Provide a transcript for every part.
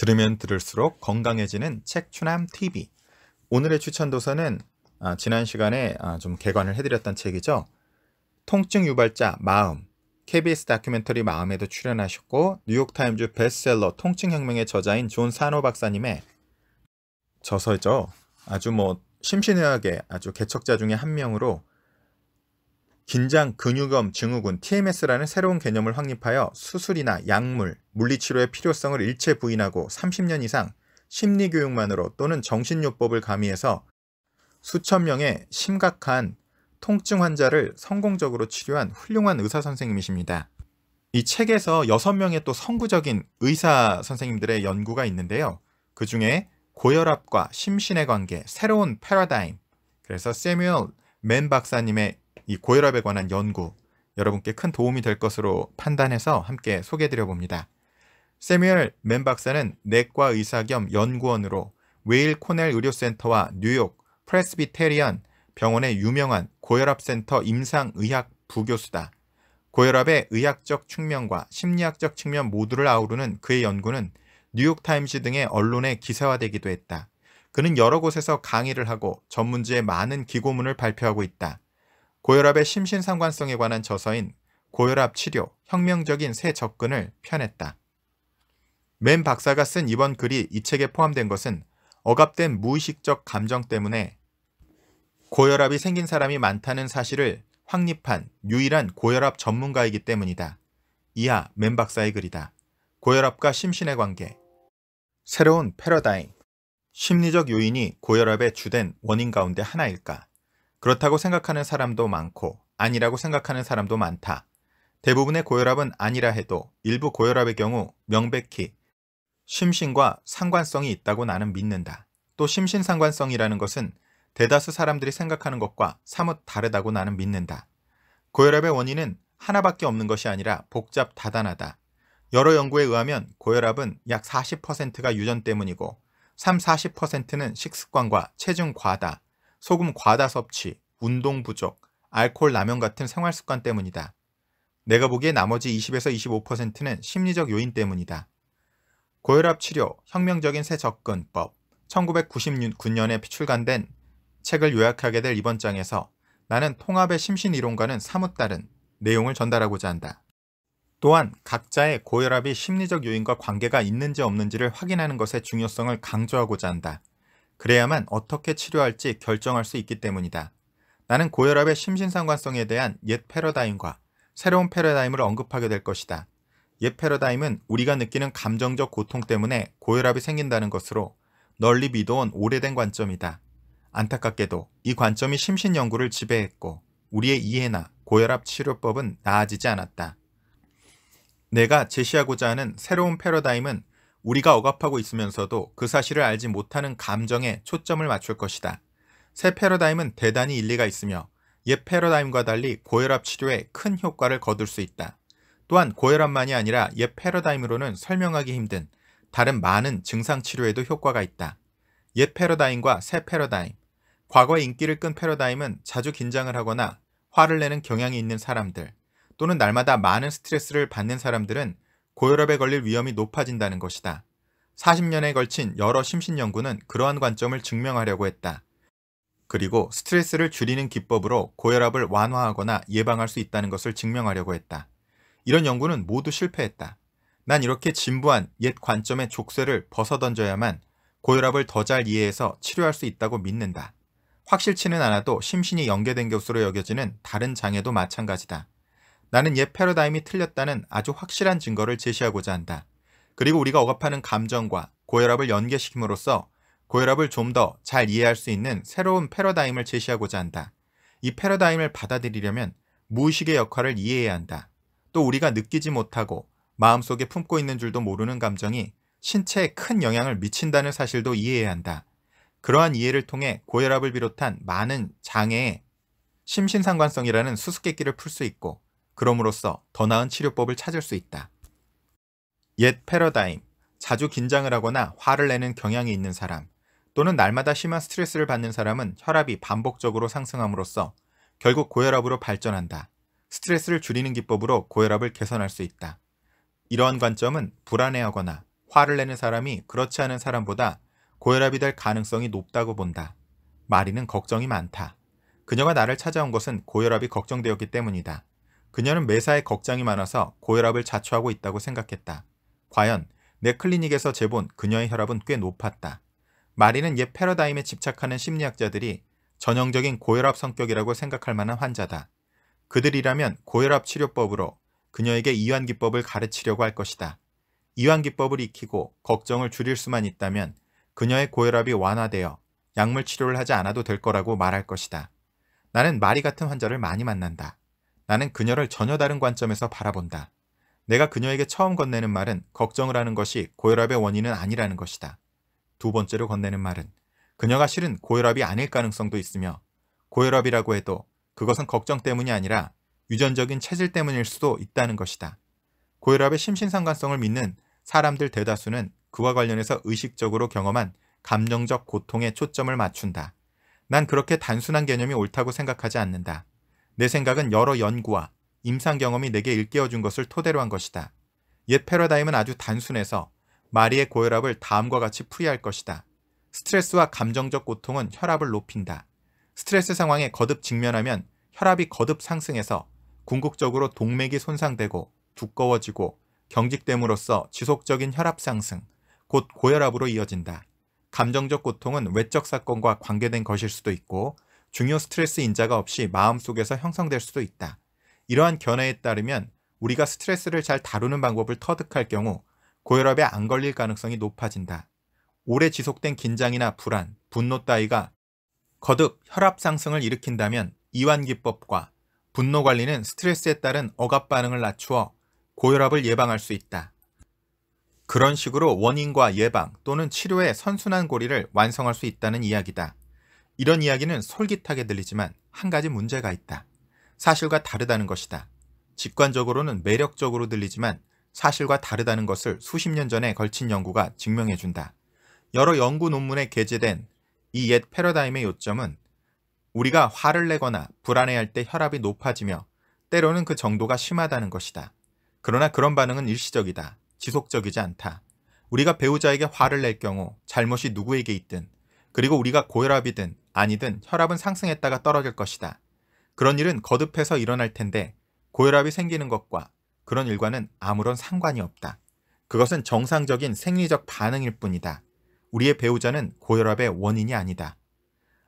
들으면 들을수록 건강해지는 책추남 TV. 오늘의 추천 도서는 아, 지난 시간에 아, 좀 개관을 해드렸던 책이죠. 통증 유발자 마음. KBS 다큐멘터리 마음에도 출연하셨고 뉴욕타임즈 베스트셀러 통증혁명의 저자인 존 산호 박사님의 저서죠. 아주 뭐 심신의학의 아주 개척자 중에 한 명으로 긴장 근육염 증후군 TMS라는 새로운 개념을 확립하여 수술이나 약물, 물리치료의 필요성을 일체 부인하고 30년 이상 심리교육만으로 또는 정신요법을 가미해서 수천 명의 심각한 통증 환자를 성공적으로 치료한 훌륭한 의사 선생님이십니다. 이 책에서 6명의 또 선구적인 의사 선생님들의 연구가 있는데요. 그 중에 고혈압과 심신의 관계, 새로운 패러다임, 그래서 세뮤얼 맨 박사님의 이 고혈압에 관한 연구 여러분께 큰 도움이 될 것으로 판단해서 함께 소개드려 해 봅니다. 세미얼 맨 박사는 내과 의사 겸 연구원으로 웨일 코넬 의료센터와 뉴욕 프레스비테리언 병원의 유명한 고혈압센터 임상의학 부교수다. 고혈압의 의학적 측면과 심리학적 측면 모두를 아우르는 그의 연구는 뉴욕타임즈 등의 언론에 기사화되기도 했다. 그는 여러 곳에서 강의를 하고 전문지에 많은 기고문을 발표하고 있다. 고혈압의 심신상관성에 관한 저서인 고혈압 치료 혁명적인 새 접근을 편했다. 맨 박사가 쓴 이번 글이 이 책에 포함된 것은 억압된 무의식적 감정 때문에 고혈압이 생긴 사람이 많다는 사실을 확립한 유일한 고혈압 전문가이기 때문이다. 이하 맨 박사의 글이다. 고혈압과 심신의 관계 새로운 패러다임 심리적 요인이 고혈압의 주된 원인 가운데 하나일까? 그렇다고 생각하는 사람도 많고 아니라고 생각하는 사람도 많다. 대부분의 고혈압은 아니라 해도 일부 고혈압의 경우 명백히 심신과 상관성이 있다고 나는 믿는다. 또 심신 상관성이라는 것은 대다수 사람들이 생각하는 것과 사뭇 다르다고 나는 믿는다. 고혈압의 원인은 하나밖에 없는 것이 아니라 복잡 다단하다. 여러 연구에 의하면 고혈압은 약 40%가 유전 때문이고 3, 40%는 식습관과 체중 과다, 소금 과다 섭취, 운동 부족, 알코올 남용 같은 생활 습관 때문이다. 내가 보기에 나머지 20에서 25%는 심리적 요인 때문이다. 고혈압 치료, 혁명적인 새 접근법, 1999년에 출간된 책을 요약하게 될 이번 장에서 나는 통합의 심신이론과는 사뭇 다른 내용을 전달하고자 한다. 또한 각자의 고혈압이 심리적 요인과 관계가 있는지 없는지를 확인하는 것의 중요성을 강조하고자 한다. 그래야만 어떻게 치료할지 결정할 수 있기 때문이다. 나는 고혈압의 심신상관성에 대한 옛 패러다임과 새로운 패러다임을 언급하게 될 것이다. 옛 패러다임은 우리가 느끼는 감정적 고통 때문에 고혈압이 생긴다는 것으로 널리 믿어온 오래된 관점이다. 안타깝게도 이 관점이 심신 연구를 지배했고 우리의 이해나 고혈압 치료법은 나아지지 않았다. 내가 제시하고자 하는 새로운 패러다임은 우리가 억압하고 있으면서도 그 사실을 알지 못하는 감정에 초점을 맞출 것이다. 새 패러다임은 대단히 일리가 있으며 옛 패러다임과 달리 고혈압 치료에 큰 효과를 거둘 수 있다. 또한 고혈압만이 아니라 옛 패러다임으로는 설명하기 힘든 다른 많은 증상 치료에도 효과가 있다. 옛 패러다임과 새 패러다임 과거의 인기를 끈 패러다임은 자주 긴장을 하거나 화를 내는 경향이 있는 사람들 또는 날마다 많은 스트레스를 받는 사람들은 고혈압에 걸릴 위험이 높아진다는 것이다. 40년에 걸친 여러 심신 연구는 그러한 관점을 증명하려고 했다. 그리고 스트레스를 줄이는 기법으로 고혈압을 완화하거나 예방할 수 있다는 것을 증명하려고 했다. 이런 연구는 모두 실패했다. 난 이렇게 진부한 옛 관점의 족쇄를 벗어던져야만 고혈압을 더 잘 이해해서 치료할 수 있다고 믿는다. 확실치는 않아도 심신이 연계된 것으로 여겨지는 다른 장애도 마찬가지다. 나는 옛 패러다임이 틀렸다는 아주 확실한 증거를 제시하고자 한다. 그리고 우리가 억압하는 감정과 고혈압을 연계시킴으로써 고혈압을 좀 더 잘 이해할 수 있는 새로운 패러다임을 제시하고자 한다. 이 패러다임을 받아들이려면 무의식의 역할을 이해해야 한다. 또 우리가 느끼지 못하고 마음속에 품고 있는 줄도 모르는 감정이 신체에 큰 영향을 미친다는 사실도 이해해야 한다. 그러한 이해를 통해 고혈압을 비롯한 많은 장애의 심신상관성이라는 수수께끼를 풀 수 있고 그럼으로써 더 나은 치료법을 찾을 수 있다. 옛 패러다임, 자주 긴장을 하거나 화를 내는 경향이 있는 사람, 또는 날마다 심한 스트레스를 받는 사람은 혈압이 반복적으로 상승함으로써 결국 고혈압으로 발전한다. 스트레스를 줄이는 기법으로 고혈압을 개선할 수 있다. 이러한 관점은 불안해하거나 화를 내는 사람이 그렇지 않은 사람보다 고혈압이 될 가능성이 높다고 본다. 마리는 걱정이 많다. 그녀가 나를 찾아온 것은 고혈압이 걱정되었기 때문이다. 그녀는 매사에 걱정이 많아서 고혈압을 자초하고 있다고 생각했다. 과연 내 클리닉에서 재본 그녀의 혈압은 꽤 높았다. 마리는 옛 패러다임에 집착하는 심리학자들이 전형적인 고혈압 성격이라고 생각할 만한 환자다. 그들이라면 고혈압 치료법으로 그녀에게 이완기법을 가르치려고 할 것이다. 이완기법을 익히고 걱정을 줄일 수만 있다면 그녀의 고혈압이 완화되어 약물 치료를 하지 않아도 될 거라고 말할 것이다. 나는 마리 같은 환자를 많이 만난다. 나는 그녀를 전혀 다른 관점에서 바라본다. 내가 그녀에게 처음 건네는 말은 걱정을 하는 것이 고혈압의 원인은 아니라는 것이다. 두 번째로 건네는 말은 그녀가 실은 고혈압이 아닐 가능성도 있으며 고혈압이라고 해도 그것은 걱정 때문이 아니라 유전적인 체질 때문일 수도 있다는 것이다. 고혈압의 심신상관성을 믿는 사람들 대다수는 그와 관련해서 의식적으로 경험한 감정적 고통에 초점을 맞춘다. 난 그렇게 단순한 개념이 옳다고 생각하지 않는다. 내 생각은 여러 연구와 임상 경험이 내게 일깨워준 것을 토대로 한 것이다. 옛 패러다임은 아주 단순해서 마리의 고혈압을 다음과 같이 풀이할 것이다. 스트레스와 감정적 고통은 혈압을 높인다. 스트레스 상황에 거듭 직면하면 혈압이 거듭 상승해서 궁극적으로 동맥이 손상되고 두꺼워지고 경직됨으로써 지속적인 혈압 상승, 곧 고혈압으로 이어진다. 감정적 고통은 외적 사건과 관계된 것일 수도 있고 중요 스트레스 인자가 없이 마음속에서 형성될 수도 있다. 이러한 견해에 따르면 우리가 스트레스를 잘 다루는 방법을 터득할 경우 고혈압에 안 걸릴 가능성이 높아진다. 오래 지속된 긴장이나 불안, 분노 따위가 거듭 혈압 상승을 일으킨다면 이완기법과 분노 관리는 스트레스에 따른 억압 반응을 낮추어 고혈압을 예방할 수 있다. 그런 식으로 원인과 예방 또는 치료의 선순환 고리를 완성할 수 있다는 이야기다. 이런 이야기는 솔깃하게 들리지만 한 가지 문제가 있다. 사실과 다르다는 것이다. 직관적으로는 매력적으로 들리지만 사실과 다르다는 것을 수십 년 전에 걸친 연구가 증명해준다. 여러 연구 논문에 게재된 이 옛 패러다임의 요점은 우리가 화를 내거나 불안해할 때 혈압이 높아지며 때로는 그 정도가 심하다는 것이다. 그러나 그런 반응은 일시적이다. 지속적이지 않다. 우리가 배우자에게 화를 낼 경우 잘못이 누구에게 있든 그리고 우리가 고혈압이든 아니든 혈압은 상승했다가 떨어질 것이다. 그런 일은 거듭해서 일어날 텐데 고혈압이 생기는 것과 그런 일과는 아무런 상관이 없다. 그것은 정상적인 생리적 반응일 뿐이다. 우리의 배우자는 고혈압의 원인이 아니다.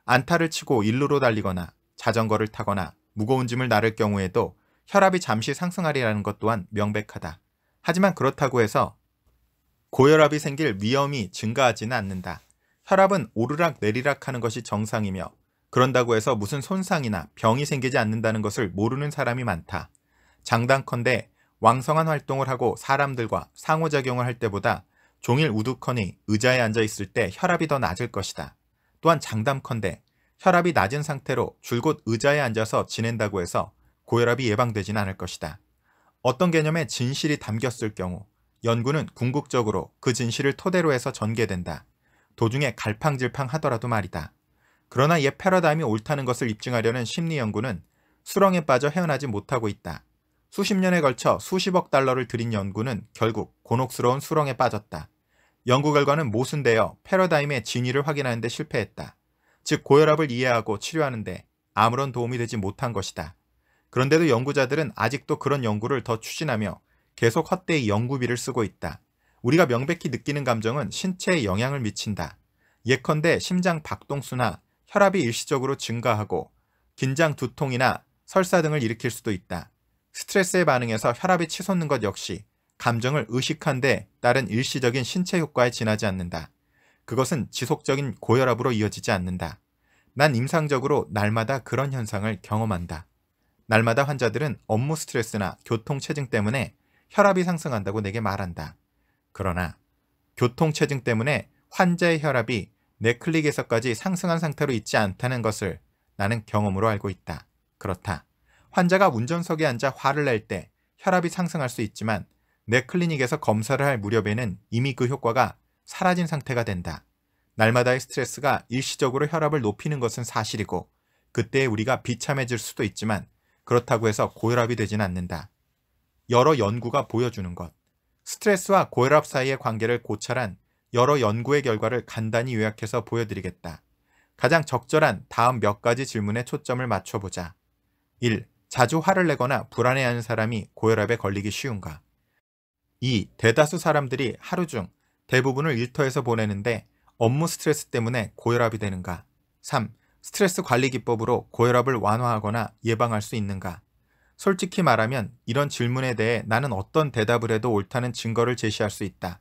안타를 치고 일루로 달리거나 자전거를 타거나 무거운 짐을 나를 경우에도 혈압이 잠시 상승하리라는 것 또한 명백하다. 하지만 그렇다고 해서 고혈압이 생길 위험이 증가하지는 않는다. 혈압은 오르락 내리락 하는 것이 정상이며 그런다고 해서 무슨 손상이나 병이 생기지 않는다는 것을 모르는 사람이 많다. 장단컨대 왕성한 활동을 하고 사람들과 상호작용을 할 때보다 종일 우두커니 의자에 앉아 있을 때 혈압이 더 낮을 것이다. 또한 장담컨대 혈압이 낮은 상태로 줄곧 의자에 앉아서 지낸다고 해서 고혈압이 예방되진 않을 것이다. 어떤 개념에 진실이 담겼을 경우 연구는 궁극적으로 그 진실을 토대로 해서 전개된다. 도중에 갈팡질팡 하더라도 말이다. 그러나 옛 패러다임이 옳다는 것을 입증하려는 심리 연구는 수렁에 빠져 헤어나지 못하고 있다. 수십 년에 걸쳐 수십억 달러를 들인 연구는 결국 곤혹스러운 수렁에 빠졌다. 연구 결과는 모순되어 패러다임의 진위를 확인하는 데 실패했다. 즉 고혈압을 이해하고 치료하는데 아무런 도움이 되지 못한 것이다. 그런데도 연구자들은 아직도 그런 연구를 더 추진하며 계속 헛되이 연구비를 쓰고 있다. 우리가 명백히 느끼는 감정은 신체에 영향을 미친다. 예컨대 심장 박동수나 혈압이 일시적으로 증가하고 긴장 두통이나 설사 등을 일으킬 수도 있다. 스트레스에 반응해서 혈압이 치솟는 것 역시 감정을 의식한 데 따른 일시적인 신체 효과에 지나지 않는다. 그것은 지속적인 고혈압으로 이어지지 않는다. 난 임상적으로 날마다 그런 현상을 경험한다. 날마다 환자들은 업무 스트레스나 교통 체증 때문에 혈압이 상승한다고 내게 말한다. 그러나 교통체증 때문에 환자의 혈압이 뇌클릭에서까지 상승한 상태로 있지 않다는 것을 나는 경험으로 알고 있다. 그렇다. 환자가 운전석에 앉아 화를 낼 때 혈압이 상승할 수 있지만 뇌클리닉에서 검사를 할 무렵에는 이미 그 효과가 사라진 상태가 된다. 날마다의 스트레스가 일시적으로 혈압을 높이는 것은 사실이고 그때 우리가 비참해질 수도 있지만 그렇다고 해서 고혈압이 되진 않는다. 여러 연구가 보여주는 것. 스트레스와 고혈압 사이의 관계를 고찰한 여러 연구의 결과를 간단히 요약해서 보여드리겠다. 가장 적절한 다음 몇 가지 질문에 초점을 맞춰보자. 1. 자주 화를 내거나 불안해하는 사람이 고혈압에 걸리기 쉬운가? 2. 대다수 사람들이 하루 중 대부분을 일터에서 보내는데 업무 스트레스 때문에 고혈압이 되는가? 3. 스트레스 관리 기법으로 고혈압을 완화하거나 예방할 수 있는가? 솔직히 말하면 이런 질문에 대해 나는 어떤 대답을 해도 옳다는 증거를 제시할 수 있다.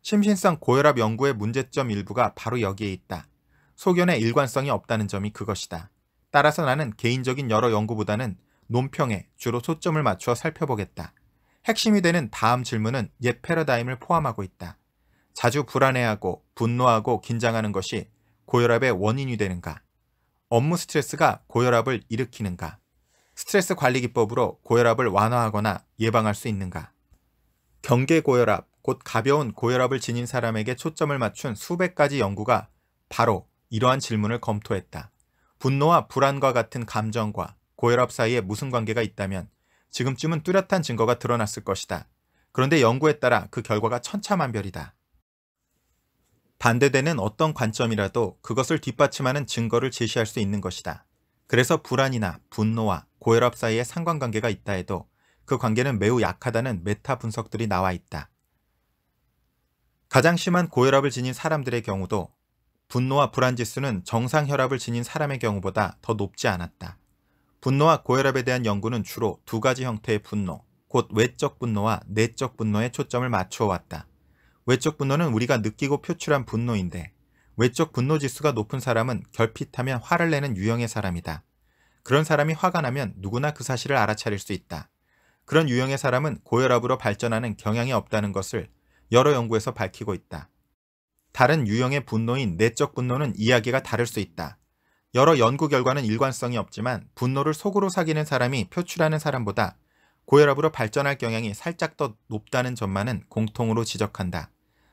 심신성 고혈압 연구의 문제점 일부가 바로 여기에 있다. 소견의 일관성이 없다는 점이 그것이다. 따라서 나는 개인적인 여러 연구보다는 논평에 주로 초점을 맞추어 살펴보겠다. 핵심이 되는 다음 질문은 옛 패러다임을 포함하고 있다. 자주 불안해하고 분노하고 긴장하는 것이 고혈압의 원인이 되는가? 업무 스트레스가 고혈압을 일으키는가? 스트레스 관리 기법으로 고혈압을 완화하거나 예방할 수 있는가? 경계 고혈압, 곧 가벼운 고혈압을 지닌 사람에게 초점을 맞춘 수백 가지 연구가 바로 이러한 질문을 검토했다. 분노와 불안과 같은 감정과 고혈압 사이에 무슨 관계가 있다면 지금쯤은 뚜렷한 증거가 드러났을 것이다. 그런데 연구에 따라 그 결과가 천차만별이다. 반대되는 어떤 관점이라도 그것을 뒷받침하는 증거를 제시할 수 있는 것이다. 그래서 불안이나 분노와 고혈압 사이의 상관관계가 있다 해도 그 관계는 매우 약하다는 메타 분석들이 나와 있다. 가장 심한 고혈압을 지닌 사람들의 경우도 분노와 불안 지수는 정상 혈압을 지닌 사람의 경우보다 더 높지 않았다. 분노와 고혈압에 대한 연구는 주로 두 가지 형태의 분노, 곧 외적 분노와 내적 분노에 초점을 맞추어 왔다. 외적 분노는 우리가 느끼고 표출한 분노인데 외적 분노 지수가 높은 사람은 결핍하면 화를 내는 유형의 사람이다. 그런 사람이 화가 나면 누구나 그 사실을 알아차릴 수 있다. 그런 유형의 사람은 고혈압으로 발전하는 경향이 없다는 것을 여러 연구에서 밝히고 있다. 다른 유형의 분노인 내적 분노는 이야기가 다를 수 있다. 여러 연구 결과는 일관성이 없지만 분노를 속으로 사귀는 사람이 표출하는 사람보다 고혈압으로 발전할 경향이 살짝 더 높다는 점만은 공통으로 지적한다.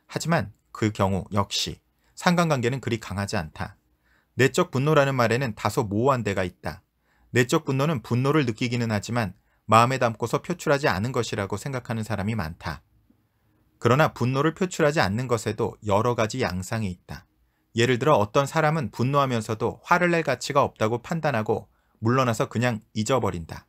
하지만 그 경우 역시 상관관계는 그리 강하지 않다. 내적 분노라는 말에는 다소 모호한 데가 있다. 내적 분노는 분노를 느끼기는 하지만 마음에 담고서 표출하지 않은 것이라고 생각하는 사람이 많다. 그러나 분노를 표출하지 않는 것에도 여러 가지 양상이 있다. 예를 들어 어떤 사람은 분노하면서도 화를 낼 가치가 없다고 판단하고 물러나서 그냥 잊어버린다.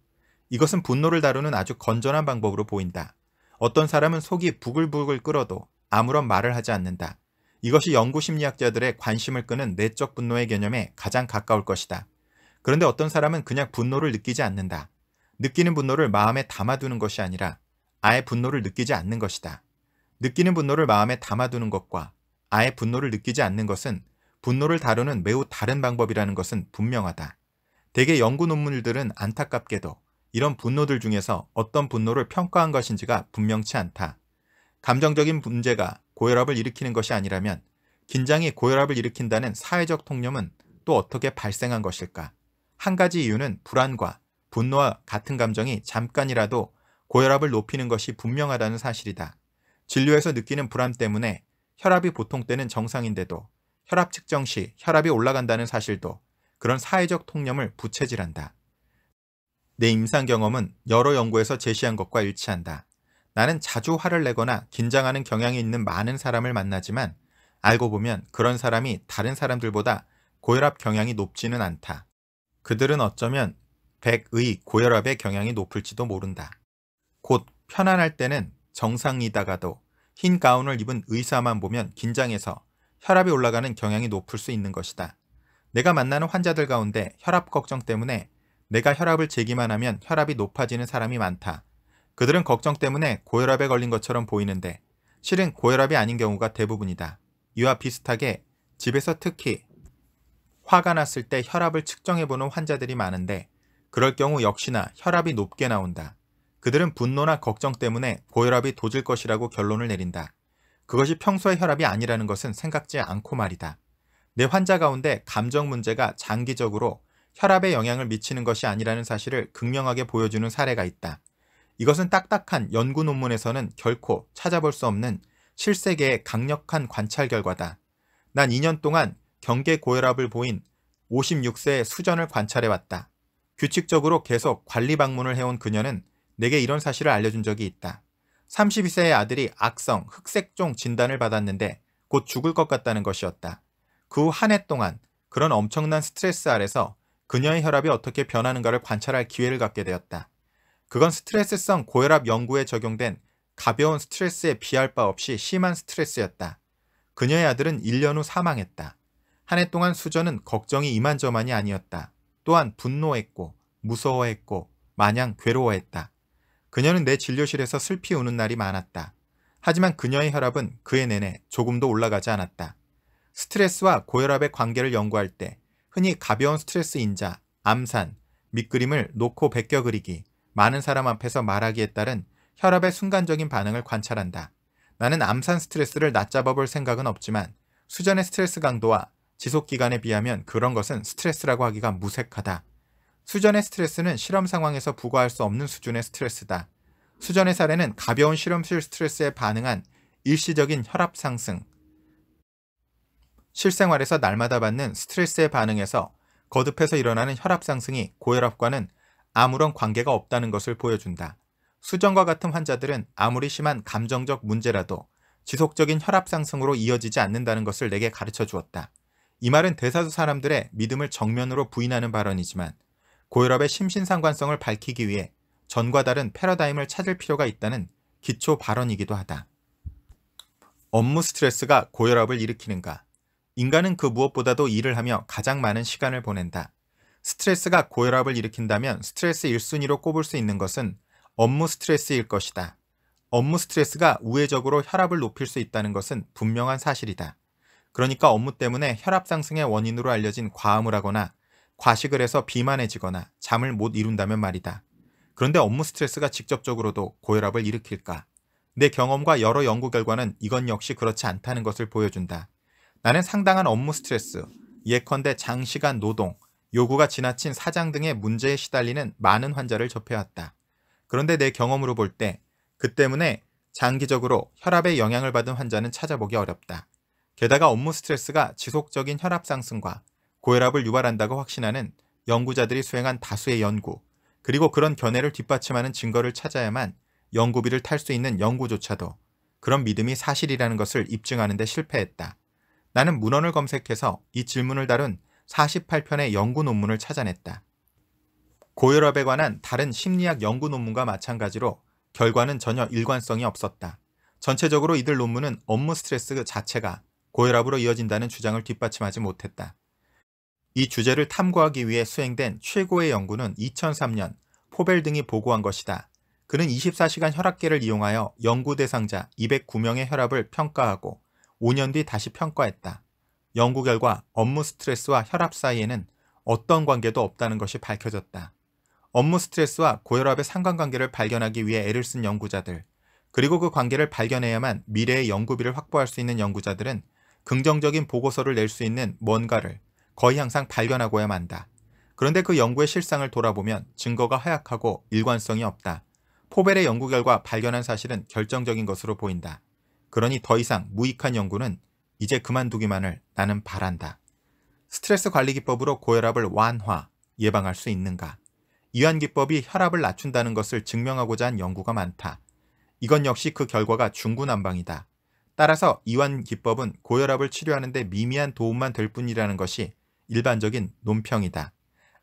이것은 분노를 다루는 아주 건전한 방법으로 보인다. 어떤 사람은 속이 부글부글 끓어도 아무런 말을 하지 않는다. 이것이 연구 심리학자들의 관심을 끄는 내적 분노의 개념에 가장 가까울 것이다. 그런데 어떤 사람은 그냥 분노를 느끼지 않는다. 느끼는 분노를 마음에 담아두는 것이 아니라 아예 분노를 느끼지 않는 것이다. 느끼는 분노를 마음에 담아두는 것과 아예 분노를 느끼지 않는 것은 분노를 다루는 매우 다른 방법이라는 것은 분명하다. 대개 연구 논문들은 안타깝게도 이런 분노들 중에서 어떤 분노를 평가한 것인지가 분명치 않다. 감정적인 문제가 고혈압을 일으키는 것이 아니라면 긴장이 고혈압을 일으킨다는 사회적 통념은 또 어떻게 발생한 것일까? 한 가지 이유는 불안과 분노와 같은 감정이 잠깐이라도 고혈압을 높이는 것이 분명하다는 사실이다. 진료에서 느끼는 불안 때문에 혈압이 보통 때는 정상인데도 혈압 측정 시 혈압이 올라간다는 사실도 그런 사회적 통념을 부채질한다. 내 임상 경험은 여러 연구에서 제시한 것과 일치한다. 나는 자주 화를 내거나 긴장하는 경향이 있는 많은 사람을 만나지만 알고 보면 그런 사람이 다른 사람들보다 고혈압 경향이 높지는 않다. 그들은 어쩌면 1 0 0의 고혈압의 경향이 높을지도 모른다. 곧 편안할 때는 정상이다가도 흰 가운을 입은 의사만 보면 긴장해서 혈압이 올라가는 경향이 높을 수 있는 것이다. 내가 만나는 환자들 가운데 혈압 걱정 때문에 내가 혈압을 재기만 하면 혈압이 높아지는 사람이 많다. 그들은 걱정 때문에 고혈압에 걸린 것처럼 보이는데 실은 고혈압이 아닌 경우가 대부분이다. 이와 비슷하게 집에서 특히 화가 났을 때 혈압을 측정해보는 환자들이 많은데 그럴 경우 역시나 혈압이 높게 나온다. 그들은 분노나 걱정 때문에 고혈압이 도질 것이라고 결론을 내린다. 그것이 평소의 혈압이 아니라는 것은 생각지 않고 말이다. 내 환자 가운데 감정 문제가 장기적으로 혈압에 영향을 미치는 것이 아니라는 사실을 극명하게 보여주는 사례가 있다. 이것은 딱딱한 연구 논문에서는 결코 찾아볼 수 없는 7세기의 강력한 관찰 결과다. 난 2년 동안 경계 고혈압을 보인 56세의 수전을 관찰해왔다. 규칙적으로 계속 관리 방문을 해온 그녀는 내게 이런 사실을 알려준 적이 있다. 32세의 아들이 악성 흑색종 진단을 받았는데 곧 죽을 것 같다는 것이었다. 그 후 한 해 동안 그런 엄청난 스트레스 아래서 그녀의 혈압이 어떻게 변하는가를 관찰할 기회를 갖게 되었다. 그건 스트레스성 고혈압 연구에 적용된 가벼운 스트레스에 비할 바 없이 심한 스트레스였다. 그녀의 아들은 1년 후 사망했다. 한 해 동안 수저는 걱정이 이만저만이 아니었다. 또한 분노했고 무서워했고 마냥 괴로워했다. 그녀는 내 진료실에서 슬피 우는 날이 많았다. 하지만 그녀의 혈압은 그해 내내 조금도 올라가지 않았다. 스트레스와 고혈압의 관계를 연구할 때 흔히 가벼운 스트레스 인자, 암산, 밑그림을 놓고 베껴 그리기, 많은 사람 앞에서 말하기에 따른 혈압의 순간적인 반응을 관찰한다. 나는 암산 스트레스를 낮잡아 볼 생각은 없지만 수전의 스트레스 강도와 지속기간에 비하면 그런 것은 스트레스라고 하기가 무색하다. 수전의 스트레스는 실험 상황에서 부과할 수 없는 수준의 스트레스다. 수전의 사례는 가벼운 실험실 스트레스에 반응한 일시적인 혈압 상승, 실생활에서 날마다 받는 스트레스의 반응에서 거듭해서 일어나는 혈압 상승이 고혈압과는 아무런 관계가 없다는 것을 보여준다. 수정과 같은 환자들은 아무리 심한 감정적 문제라도 지속적인 혈압 상승으로 이어지지 않는다는 것을 내게 가르쳐 주었다. 이 말은 대사수 사람들의 믿음을 정면으로 부인하는 발언이지만 고혈압의 심신상관성을 밝히기 위해 전과 다른 패러다임을 찾을 필요가 있다는 기초 발언이기도 하다. 업무 스트레스가 고혈압을 일으키는가? 인간은 그 무엇보다도 일을 하며 가장 많은 시간을 보낸다. 스트레스가 고혈압을 일으킨다면 스트레스 1순위로 꼽을 수 있는 것은 업무 스트레스일 것이다. 업무 스트레스가 우회적으로 혈압을 높일 수 있다는 것은 분명한 사실이다. 그러니까 업무 때문에 혈압 상승의 원인으로 알려진 과음을 하거나 과식을 해서 비만해지거나 잠을 못 이룬다면 말이다. 그런데 업무 스트레스가 직접적으로도 고혈압을 일으킬까? 내 경험과 여러 연구 결과는 이건 역시 그렇지 않다는 것을 보여준다. 나는 상당한 업무 스트레스, 예컨대 장시간 노동, 요구가 지나친 사장 등의 문제에 시달리는 많은 환자를 접해왔다. 그런데 내 경험으로 볼 때 그 때문에 장기적으로 혈압에 영향을 받은 환자는 찾아보기 어렵다. 게다가 업무 스트레스가 지속적인 혈압 상승과 고혈압을 유발한다고 확신하는 연구자들이 수행한 다수의 연구, 그리고 그런 견해를 뒷받침하는 증거를 찾아야만 연구비를 탈 수 있는 연구조차도 그런 믿음이 사실이라는 것을 입증하는 데 실패했다. 나는 문헌을 검색해서 이 질문을 다룬 48편의 연구 논문을 찾아냈다. 고혈압에 관한 다른 심리학 연구 논문과 마찬가지로 결과는 전혀 일관성이 없었다. 전체적으로 이들 논문은 업무 스트레스 그 자체가 고혈압으로 이어진다는 주장을 뒷받침하지 못했다. 이 주제를 탐구하기 위해 수행된 최고의 연구는 2003년 포벨 등이 보고한 것이다. 그는 24시간 혈압계를 이용하여 연구 대상자 209명의 혈압을 평가하고 5년 뒤 다시 평가했다. 연구 결과 업무 스트레스와 혈압 사이에는 어떤 관계도 없다는 것이 밝혀졌다. 업무 스트레스와 고혈압의 상관관계를 발견하기 위해 애를 쓴 연구자들, 그리고 그 관계를 발견해야만 미래의 연구비를 확보할 수 있는 연구자들은 긍정적인 보고서를 낼 수 있는 뭔가를 거의 항상 발견하고야 만다. 그런데 그 연구의 실상을 돌아보면 증거가 하약하고 일관성이 없다. 포벨의 연구 결과 발견한 사실은 결정적인 것으로 보인다. 그러니 더 이상 무익한 연구는 이제 그만두기만을 나는 바란다. 스트레스 관리 기법으로 고혈압을 완화, 예방할 수 있는가? 이완 기법이 혈압을 낮춘다는 것을 증명하고자 한 연구가 많다. 이건 역시 그 결과가 중구난방이다. 따라서 이완 기법은 고혈압을 치료하는 데 미미한 도움만 될 뿐이라는 것이 일반적인 논평이다.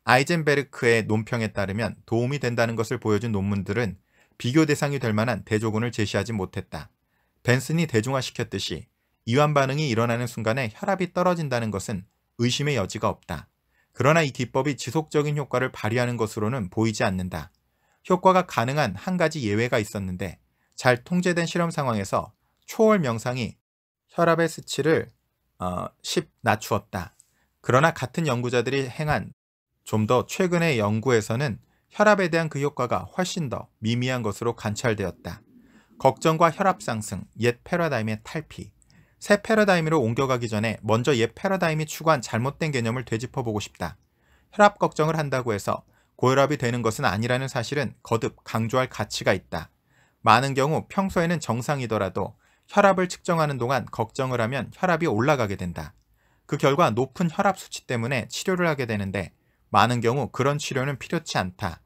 아이젠베르크의 논평에 따르면 도움이 된다는 것을 보여준 논문들은 비교 대상이 될 만한 대조군을 제시하지 못했다. 벤슨이 대중화시켰듯이 이완 반응이 일어나는 순간에 혈압이 떨어진다는 것은 의심의 여지가 없다. 그러나 이 기법이 지속적인 효과를 발휘하는 것으로는 보이지 않는다. 효과가 가능한 한 가지 예외가 있었는데 잘 통제된 실험 상황에서 초월 명상이 혈압의 수치를 어, 10 낮추었다. 그러나 같은 연구자들이 행한 좀 더 최근의 연구에서는 혈압에 대한 그 효과가 훨씬 더 미미한 것으로 관찰되었다. 걱정과 혈압 상승, 옛 패러다임의 탈피, 새 패러다임으로 옮겨가기 전에 먼저 옛 패러다임이 추구한 잘못된 개념을 되짚어보고 싶다. 혈압 걱정을 한다고 해서 고혈압이 되는 것은 아니라는 사실은 거듭 강조할 가치가 있다. 많은 경우 평소에는 정상이더라도 혈압을 측정하는 동안 걱정을 하면 혈압이 올라가게 된다. 그 결과 높은 혈압 수치 때문에 치료를 하게 되는데 많은 경우 그런 치료는 필요치 않다.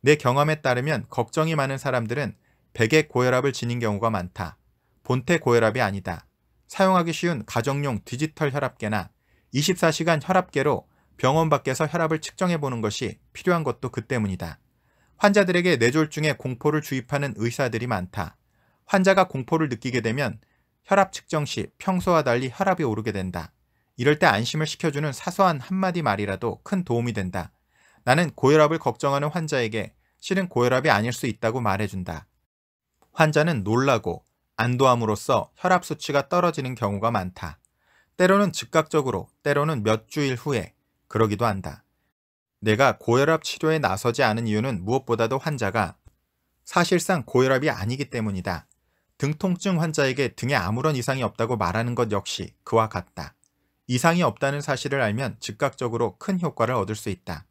내 경험에 따르면 걱정이 많은 사람들은 백의 고혈압을 지닌 경우가 많다. 본태 고혈압이 아니다. 사용하기 쉬운 가정용 디지털 혈압계나 24시간 혈압계로 병원 밖에서 혈압을 측정해 보는 것이 필요한 것도 그 때문이다. 환자들에게 뇌졸중의 공포를 주입하는 의사들이 많다. 환자가 공포를 느끼게 되면 혈압 측정 시 평소와 달리 혈압이 오르게 된다. 이럴 때 안심을 시켜주는 사소한 한마디 말이라도 큰 도움이 된다. 나는 고혈압을 걱정하는 환자에게 실은 고혈압이 아닐 수 있다고 말해준다. 환자는 놀라고 안도함으로써 혈압 수치가 떨어지는 경우가 많다. 때로는 즉각적으로, 때로는 몇 주일 후에 그러기도 한다. 내가 고혈압 치료에 나서지 않은 이유는 무엇보다도 환자가 사실상 고혈압이 아니기 때문이다. 등 통증 환자에게 등에 아무런 이상이 없다고 말하는 것 역시 그와 같다. 이상이 없다는 사실을 알면 즉각적으로 큰 효과를 얻을 수 있다.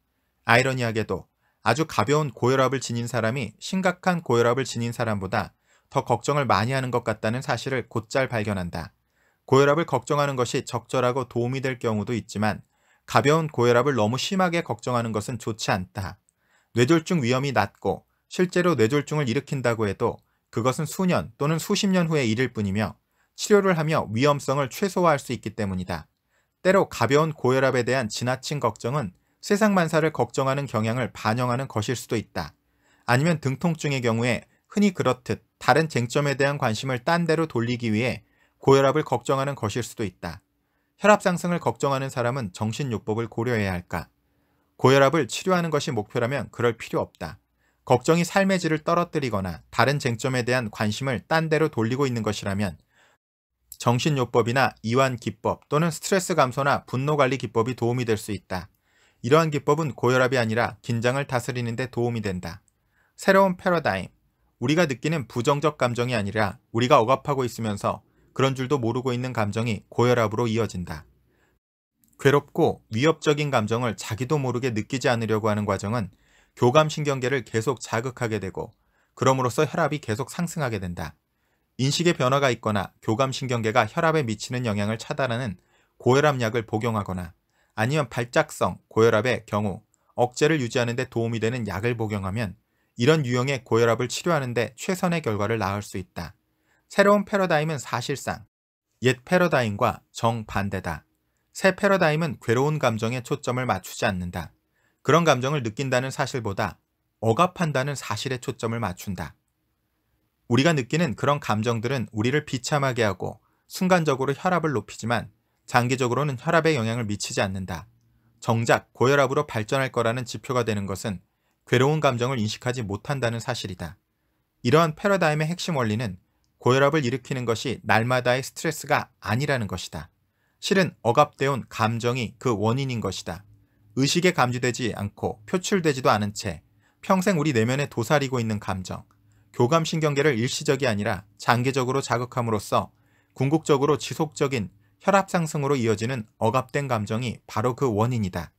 아이러니하게도 아주 가벼운 고혈압을 지닌 사람이 심각한 고혈압을 지닌 사람보다 더 걱정을 많이 하는 것 같다는 사실을 곧잘 발견한다. 고혈압을 걱정하는 것이 적절하고 도움이 될 경우도 있지만 가벼운 고혈압을 너무 심하게 걱정하는 것은 좋지 않다. 뇌졸중 위험이 낮고 실제로 뇌졸중을 일으킨다고 해도 그것은 수년 또는 수십 년 후의 일일 뿐이며 치료를 하며 위험성을 최소화할 수 있기 때문이다. 때로 가벼운 고혈압에 대한 지나친 걱정은 세상 만사를 걱정하는 경향을 반영하는 것일 수도 있다. 아니면 등통증의 경우에 흔히 그렇듯 다른 쟁점에 대한 관심을 딴 데로 돌리기 위해 고혈압을 걱정하는 것일 수도 있다. 혈압 상승을 걱정하는 사람은 정신요법을 고려해야 할까? 고혈압을 치료하는 것이 목표라면 그럴 필요 없다. 걱정이 삶의 질을 떨어뜨리거나 다른 쟁점에 대한 관심을 딴 데로 돌리고 있는 것이라면 정신요법이나 이완기법 또는 스트레스 감소나 분노관리 기법이 도움이 될 수 있다. 이러한 기법은 고혈압이 아니라 긴장을 다스리는 데 도움이 된다. 새로운 패러다임 우리가 느끼는 부정적 감정이 아니라 우리가 억압하고 있으면서 그런 줄도 모르고 있는 감정이 고혈압으로 이어진다. 괴롭고 위협적인 감정을 자기도 모르게 느끼지 않으려고 하는 과정은 교감신경계를 계속 자극하게 되고 그럼으로써 혈압이 계속 상승하게 된다. 인식의 변화가 있거나 교감신경계가 혈압에 미치는 영향을 차단하는 고혈압약을 복용하거나 아니면 발작성 고혈압의 경우 억제를 유지하는 데 도움이 되는 약을 복용하면 이런 유형의 고혈압을 치료하는데 최선의 결과를 낳을 수 있다. 새로운 패러다임은 사실상 옛 패러다임과 정반대다. 새 패러다임은 괴로운 감정에 초점을 맞추지 않는다. 그런 감정을 느낀다는 사실보다 억압한다는 사실에 초점을 맞춘다. 우리가 느끼는 그런 감정들은 우리를 비참하게 하고 순간적으로 혈압을 높이지만 장기적으로는 혈압에 영향을 미치지 않는다. 정작 고혈압으로 발전할 거라는 지표가 되는 것은 괴로운 감정을 인식하지 못한다는 사실이다. 이러한 패러다임의 핵심 원리는 고혈압을 일으키는 것이 날마다의 스트레스가 아니라는 것이다. 실은 억압되온 어 감정이 그 원인인 것이다. 의식에 감지되지 않고 표출되지도 않은 채 평생 우리 내면에 도사리고 있는 감정, 교감신경계를 일시적이 아니라 장기적으로 자극함으로써 궁극적으로 지속적인 혈압 상승으로 이어지는 억압된 감정이 바로 그 원인이다.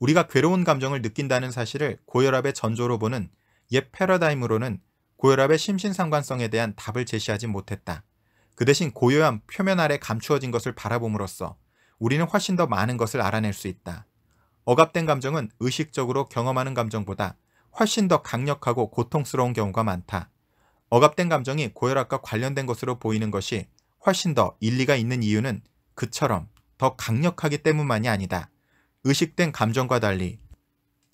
우리가 괴로운 감정을 느낀다는 사실을 고혈압의 전조로 보는 옛 패러다임으로는 고혈압의 심신상관성에 대한 답을 제시하지 못했다. 그 대신 고요한 표면 아래 감추어진 것을 바라봄으로써 우리는 훨씬 더 많은 것을 알아낼 수 있다. 억압된 감정은 의식적으로 경험하는 감정보다 훨씬 더 강력하고 고통스러운 경우가 많다. 억압된 감정이 고혈압과 관련된 것으로 보이는 것이 훨씬 더 일리가 있는 이유는 그처럼 더 강력하기 때문만이 아니다. 의식된 감정과 달리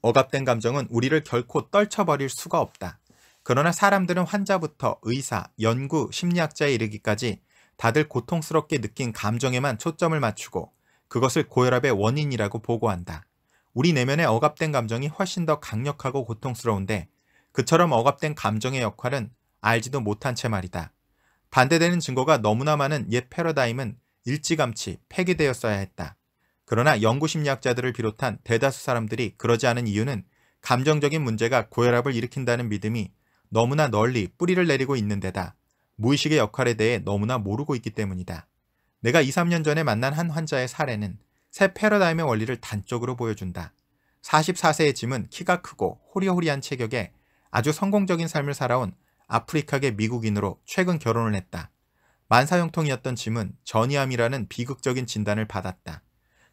억압된 감정은 우리를 결코 떨쳐버릴 수가 없다. 그러나 사람들은 환자부터 의사, 연구, 심리학자에 이르기까지 다들 고통스럽게 느낀 감정에만 초점을 맞추고 그것을 고혈압의 원인이라고 보고한다. 우리 내면의 억압된 감정이 훨씬 더 강력하고 고통스러운데 그처럼 억압된 감정의 역할은 알지도 못한 채 말이다. 반대되는 증거가 너무나 많은 옛 패러다임은 일찌감치 폐기되었어야 했다. 그러나 연구 심리학자들을 비롯한 대다수 사람들이 그러지 않은 이유는 감정적인 문제가 고혈압을 일으킨다는 믿음이 너무나 널리 뿌리를 내리고 있는 데다 무의식의 역할에 대해 너무나 모르고 있기 때문이다. 내가 2, 3년 전에 만난 한 환자의 사례는 새 패러다임의 원리를 단적으로 보여준다. 44세의 짐은 키가 크고 호리호리한 체격에 아주 성공적인 삶을 살아온 아프리카계 미국인으로 최근 결혼을 했다. 만사형통이었던 짐은 전이암이라는 비극적인 진단을 받았다.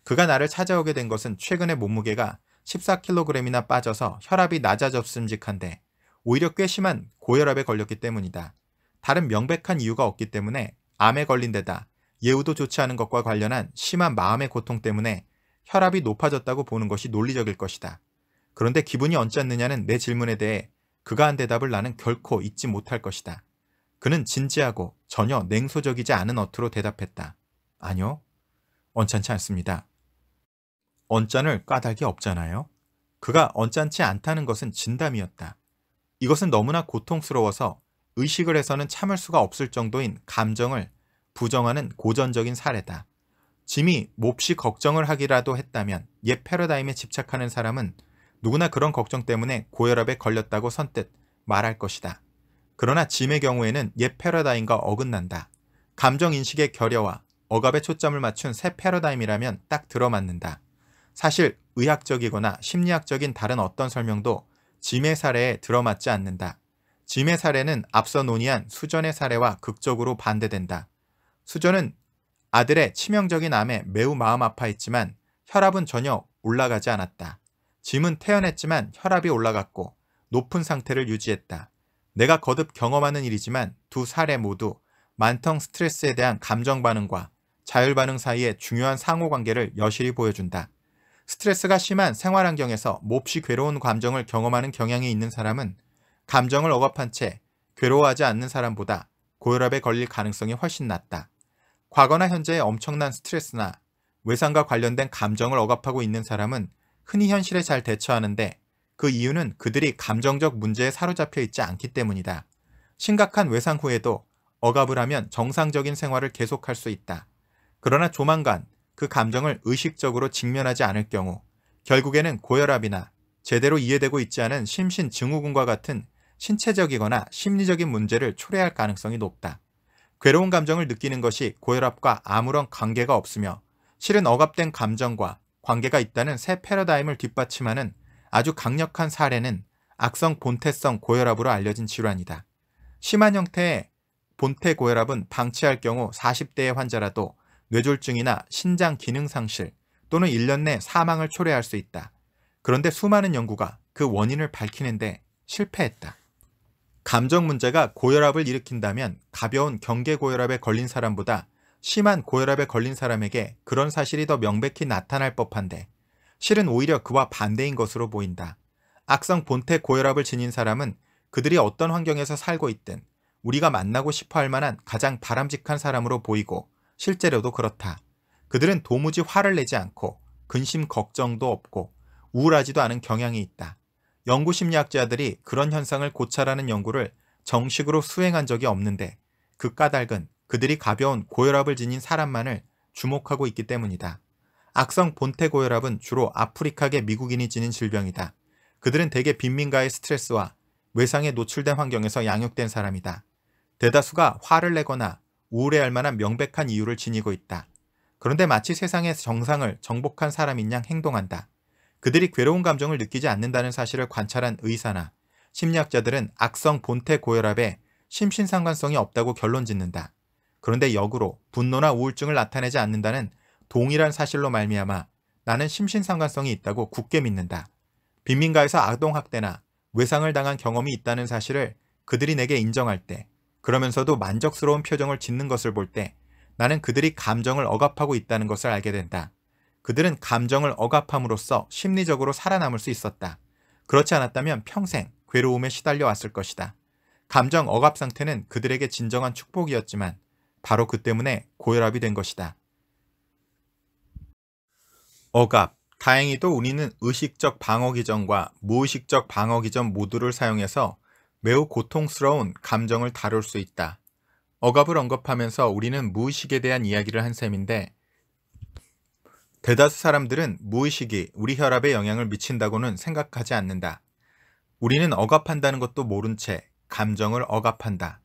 그가 나를 찾아오게 된 것은 최근에 몸무게가 14kg이나 빠져서 혈압이 낮아졌음직한데 오히려 꽤 심한 고혈압에 걸렸기 때문이다. 다른 명백한 이유가 없기 때문에 암에 걸린 데다 예우도 좋지 않은 것과 관련한 심한 마음의 고통 때문에 혈압이 높아졌다고 보는 것이 논리적일 것이다. 그런데 기분이 언짢느냐는 내 질문에 대해 그가 한 대답을 나는 결코 잊지 못할 것이다. 그는 진지하고 전혀 냉소적이지 않은 어투로 대답했다. 아니요. 언짢지 않습니다. 언짢을 까닭이 없잖아요. 그가 언짢지 않다는 것은 진담이었다. 이것은 너무나 고통스러워서 의식을 해서는 참을 수가 없을 정도인 감정을 부정하는 고전적인 사례다. 짐이 몹시 걱정을 하기라도 했다면 옛 패러다임에 집착하는 사람은 누구나 그런 걱정 때문에 고혈압에 걸렸다고 선뜻 말할 것이다. 그러나 짐의 경우에는 옛 패러다임과 어긋난다. 감정인식의 결여와 억압에 초점을 맞춘 새 패러다임이라면 딱 들어맞는다. 사실 의학적이거나 심리학적인 다른 어떤 설명도 짐의 사례에 들어맞지 않는다. 짐의 사례는 앞서 논의한 수전의 사례와 극적으로 반대된다. 수전은 아들의 치명적인 암에 매우 마음 아파했지만 혈압은 전혀 올라가지 않았다. 짐은 태어났지만 혈압이 올라갔고 높은 상태를 유지했다. 내가 거듭 경험하는 일이지만 두 사례 모두 만성 스트레스에 대한 감정 반응과 자율 반응 사이의 중요한 상호관계를 여실히 보여준다. 스트레스가 심한 생활 환경에서 몹시 괴로운 감정을 경험하는 경향이 있는 사람은 감정을 억압한 채 괴로워하지 않는 사람보다 고혈압에 걸릴 가능성이 훨씬 낮다. 과거나 현재의 엄청난 스트레스나 외상과 관련된 감정을 억압하고 있는 사람은 흔히 현실에 잘 대처하는데 그 이유는 그들이 감정적 문제에 사로잡혀 있지 않기 때문이다. 심각한 외상 후에도 억압을 하면 정상적인 생활을 계속할 수 있다. 그러나 조만간 그 감정을 의식적으로 직면하지 않을 경우 결국에는 고혈압이나 제대로 이해되고 있지 않은 심신 증후군과 같은 신체적이거나 심리적인 문제를 초래할 가능성이 높다. 괴로운 감정을 느끼는 것이 고혈압과 아무런 관계가 없으며 실은 억압된 감정과 관계가 있다는 새 패러다임을 뒷받침하는 아주 강력한 사례는 악성 본태성 고혈압으로 알려진 질환이다. 심한 형태의 본태 고혈압은 방치할 경우 40대의 환자라도 뇌졸중이나 신장 기능 상실 또는 1년 내 사망을 초래할 수 있다. 그런데 수많은 연구가 그 원인을 밝히는데 실패했다. 감정 문제가 고혈압을 일으킨다면 가벼운 경계고혈압에 걸린 사람보다 심한 고혈압에 걸린 사람에게 그런 사실이 더 명백히 나타날 법한데 실은 오히려 그와 반대인 것으로 보인다. 악성 본태 고혈압을 지닌 사람은 그들이 어떤 환경에서 살고 있든 우리가 만나고 싶어 할 만한 가장 바람직한 사람으로 보이고 실제로도 그렇다. 그들은 도무지 화를 내지 않고 근심 걱정도 없고 우울하지도 않은 경향이 있다. 연구 심리학자들이 그런 현상을 고찰하는 연구를 정식으로 수행한 적이 없는데 그 까닭은 그들이 가벼운 고혈압을 지닌 사람만을 주목하고 있기 때문이다. 악성 본태 고혈압은 주로 아프리카계 미국인이 지닌 질병이다. 그들은 대개 빈민가의 스트레스와 외상에 노출된 환경에서 양육된 사람이다. 대다수가 화를 내거나 우울해할 만한 명백한 이유를 지니고 있다. 그런데 마치 세상의 정상을 정복한 사람인 양 행동한다. 그들이 괴로운 감정을 느끼지 않는다는 사실을 관찰한 의사나 심리학자들은 악성 본태 고혈압에 심신상관성이 없다고 결론 짓는다. 그런데 역으로 분노나 우울증을 나타내지 않는다는 동일한 사실로 말미암아 나는 심신상관성이 있다고 굳게 믿는다. 빈민가에서 아동학대나 외상을 당한 경험이 있다는 사실을 그들이 내게 인정할 때 그러면서도 만족스러운 표정을 짓는 것을 볼 때 나는 그들이 감정을 억압하고 있다는 것을 알게 된다. 그들은 감정을 억압함으로써 심리적으로 살아남을 수 있었다. 그렇지 않았다면 평생 괴로움에 시달려 왔을 것이다. 감정 억압 상태는 그들에게 진정한 축복이었지만 바로 그 때문에 고혈압이 된 것이다. 억압. 다행히도 우리는 의식적 방어 기전과 무의식적 방어 기전 모두를 사용해서 매우 고통스러운 감정을 다룰 수 있다. 억압을 언급하면서 우리는 무의식에 대한 이야기를 한 셈인데 대다수 사람들은 무의식이 우리 혈압에 영향을 미친다고는 생각하지 않는다. 우리는 억압한다는 것도 모른 채 감정을 억압한다.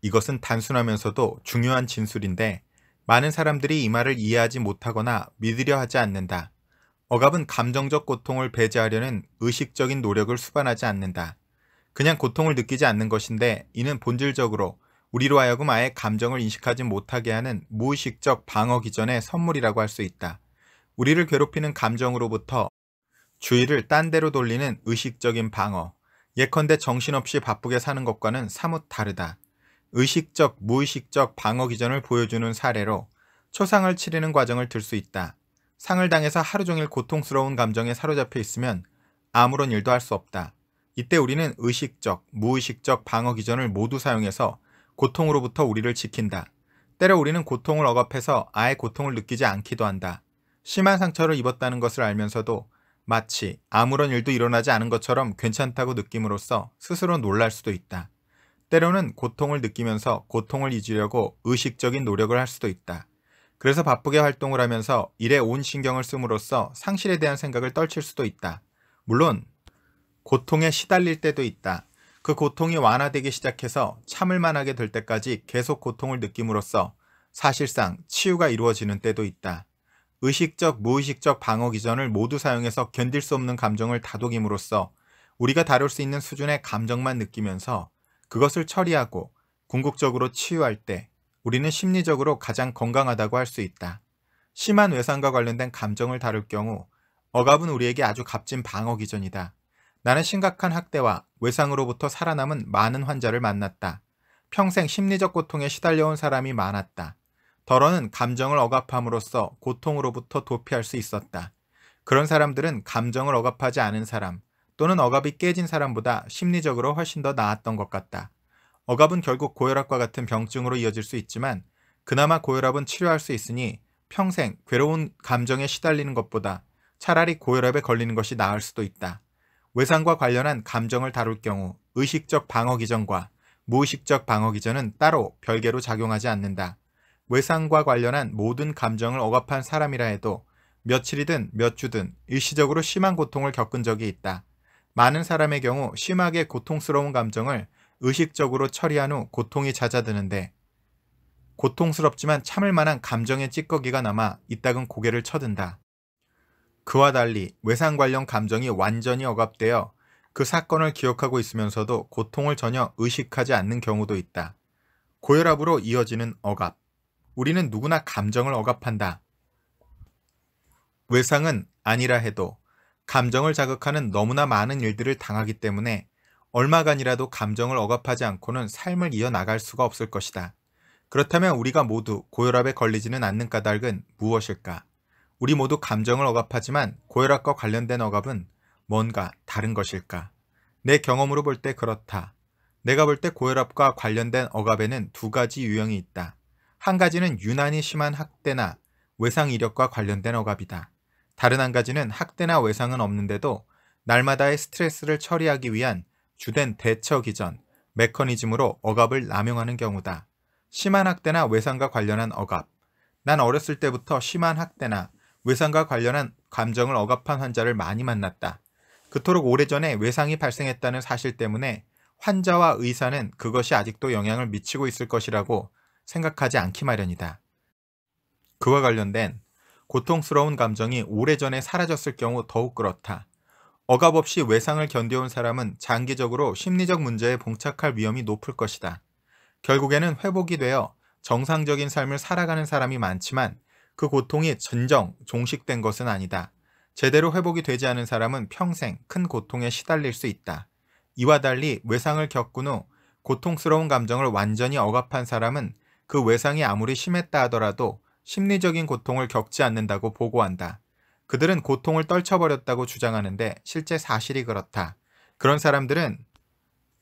이것은 단순하면서도 중요한 진술인데 많은 사람들이 이 말을 이해하지 못하거나 믿으려 하지 않는다. 억압은 감정적 고통을 배제하려는 의식적인 노력을 수반하지 않는다. 그냥 고통을 느끼지 않는 것인데 이는 본질적으로 우리로 하여금 아예 감정을 인식하지 못하게 하는 무의식적 방어 기전의 선물이라고 할 수 있다. 우리를 괴롭히는 감정으로부터 주의를 딴 데로 돌리는 의식적인 방어, 예컨대 정신없이 바쁘게 사는 것과는 사뭇 다르다. 의식적, 무의식적 방어 기전을 보여주는 사례로 초상을 치르는 과정을 들 수 있다. 상을 당해서 하루 종일 고통스러운 감정에 사로잡혀 있으면 아무런 일도 할 수 없다. 이때 우리는 의식적, 무의식적 방어 기전을 모두 사용해서 고통으로부터 우리를 지킨다. 때려 우리는 고통을 억압해서 아예 고통을 느끼지 않기도 한다. 심한 상처를 입었다는 것을 알면서도 마치 아무런 일도 일어나지 않은 것처럼 괜찮다고 느낌으로써 스스로 놀랄 수도 있다. 때로는 고통을 느끼면서 고통을 잊으려고 의식적인 노력을 할 수도 있다. 그래서 바쁘게 활동을 하면서 일에 온 신경을 씀으로써 상실에 대한 생각을 떨칠 수도 있다. 물론 고통에 시달릴 때도 있다. 그 고통이 완화되기 시작해서 참을만하게 될 때까지 계속 고통을 느낌으로써 사실상 치유가 이루어지는 때도 있다. 의식적, 무의식적 방어 기전을 모두 사용해서 견딜 수 없는 감정을 다독임으로써 우리가 다룰 수 있는 수준의 감정만 느끼면서 그것을 처리하고 궁극적으로 치유할 때 우리는 심리적으로 가장 건강하다고 할 수 있다. 심한 외상과 관련된 감정을 다룰 경우 억압은 우리에게 아주 값진 방어 기전이다. 나는 심각한 학대와 외상으로부터 살아남은 많은 환자를 만났다. 평생 심리적 고통에 시달려온 사람이 많았다. 더러는 감정을 억압함으로써 고통으로부터 도피할 수 있었다. 그런 사람들은 감정을 억압하지 않은 사람 또는 억압이 깨진 사람보다 심리적으로 훨씬 더 나았던 것 같다. 억압은 결국 고혈압과 같은 병증으로 이어질 수 있지만 그나마 고혈압은 치료할 수 있으니 평생 괴로운 감정에 시달리는 것보다 차라리 고혈압에 걸리는 것이 나을 수도 있다. 외상과 관련한 감정을 다룰 경우 의식적 방어 기전과 무의식적 방어 기전은 따로 별개로 작용하지 않는다. 외상과 관련한 모든 감정을 억압한 사람이라 해도 며칠이든 몇 주든 일시적으로 심한 고통을 겪은 적이 있다. 많은 사람의 경우 심하게 고통스러운 감정을 의식적으로 처리한 후 고통이 잦아드는데 고통스럽지만 참을 만한 감정의 찌꺼기가 남아 이따금 고개를 쳐든다. 그와 달리 외상 관련 감정이 완전히 억압되어 그 사건을 기억하고 있으면서도 고통을 전혀 의식하지 않는 경우도 있다. 고혈압으로 이어지는 억압. 우리는 누구나 감정을 억압한다. 외상은 아니라 해도 감정을 자극하는 너무나 많은 일들을 당하기 때문에 얼마간이라도 감정을 억압하지 않고는 삶을 이어나갈 수가 없을 것이다. 그렇다면 우리가 모두 고혈압에 걸리지는 않는 까닭은 무엇일까? 우리 모두 감정을 억압하지만 고혈압과 관련된 억압은 뭔가 다른 것일까? 내 경험으로 볼 때 그렇다. 내가 볼 때 고혈압과 관련된 억압에는 두 가지 유형이 있다. 한 가지는 유난히 심한 학대나 외상 이력과 관련된 억압이다. 다른 한 가지는 학대나 외상은 없는데도 날마다의 스트레스를 처리하기 위한 주된 대처 기전, 메커니즘으로 억압을 남용하는 경우다. 심한 학대나 외상과 관련한 억압. 난 어렸을 때부터 심한 학대나 외상과 관련한 감정을 억압한 환자를 많이 만났다. 그토록 오래전에 외상이 발생했다는 사실 때문에 환자와 의사는 그것이 아직도 영향을 미치고 있을 것이라고 생각하지 않기 마련이다. 그와 관련된 고통스러운 감정이 오래전에 사라졌을 경우 더욱 그렇다. 억압 없이 외상을 견뎌온 사람은 장기적으로 심리적 문제에 봉착할 위험이 높을 것이다. 결국에는 회복이 되어 정상적인 삶을 살아가는 사람이 많지만 그 고통이 전정, 종식된 것은 아니다. 제대로 회복이 되지 않은 사람은 평생 큰 고통에 시달릴 수 있다. 이와 달리 외상을 겪은 후 고통스러운 감정을 완전히 억압한 사람은 그 외상이 아무리 심했다 하더라도 심리적인 고통을 겪지 않는다고 보고한다. 그들은 고통을 떨쳐버렸다고 주장하는데 실제 사실이 그렇다. 그런 사람들은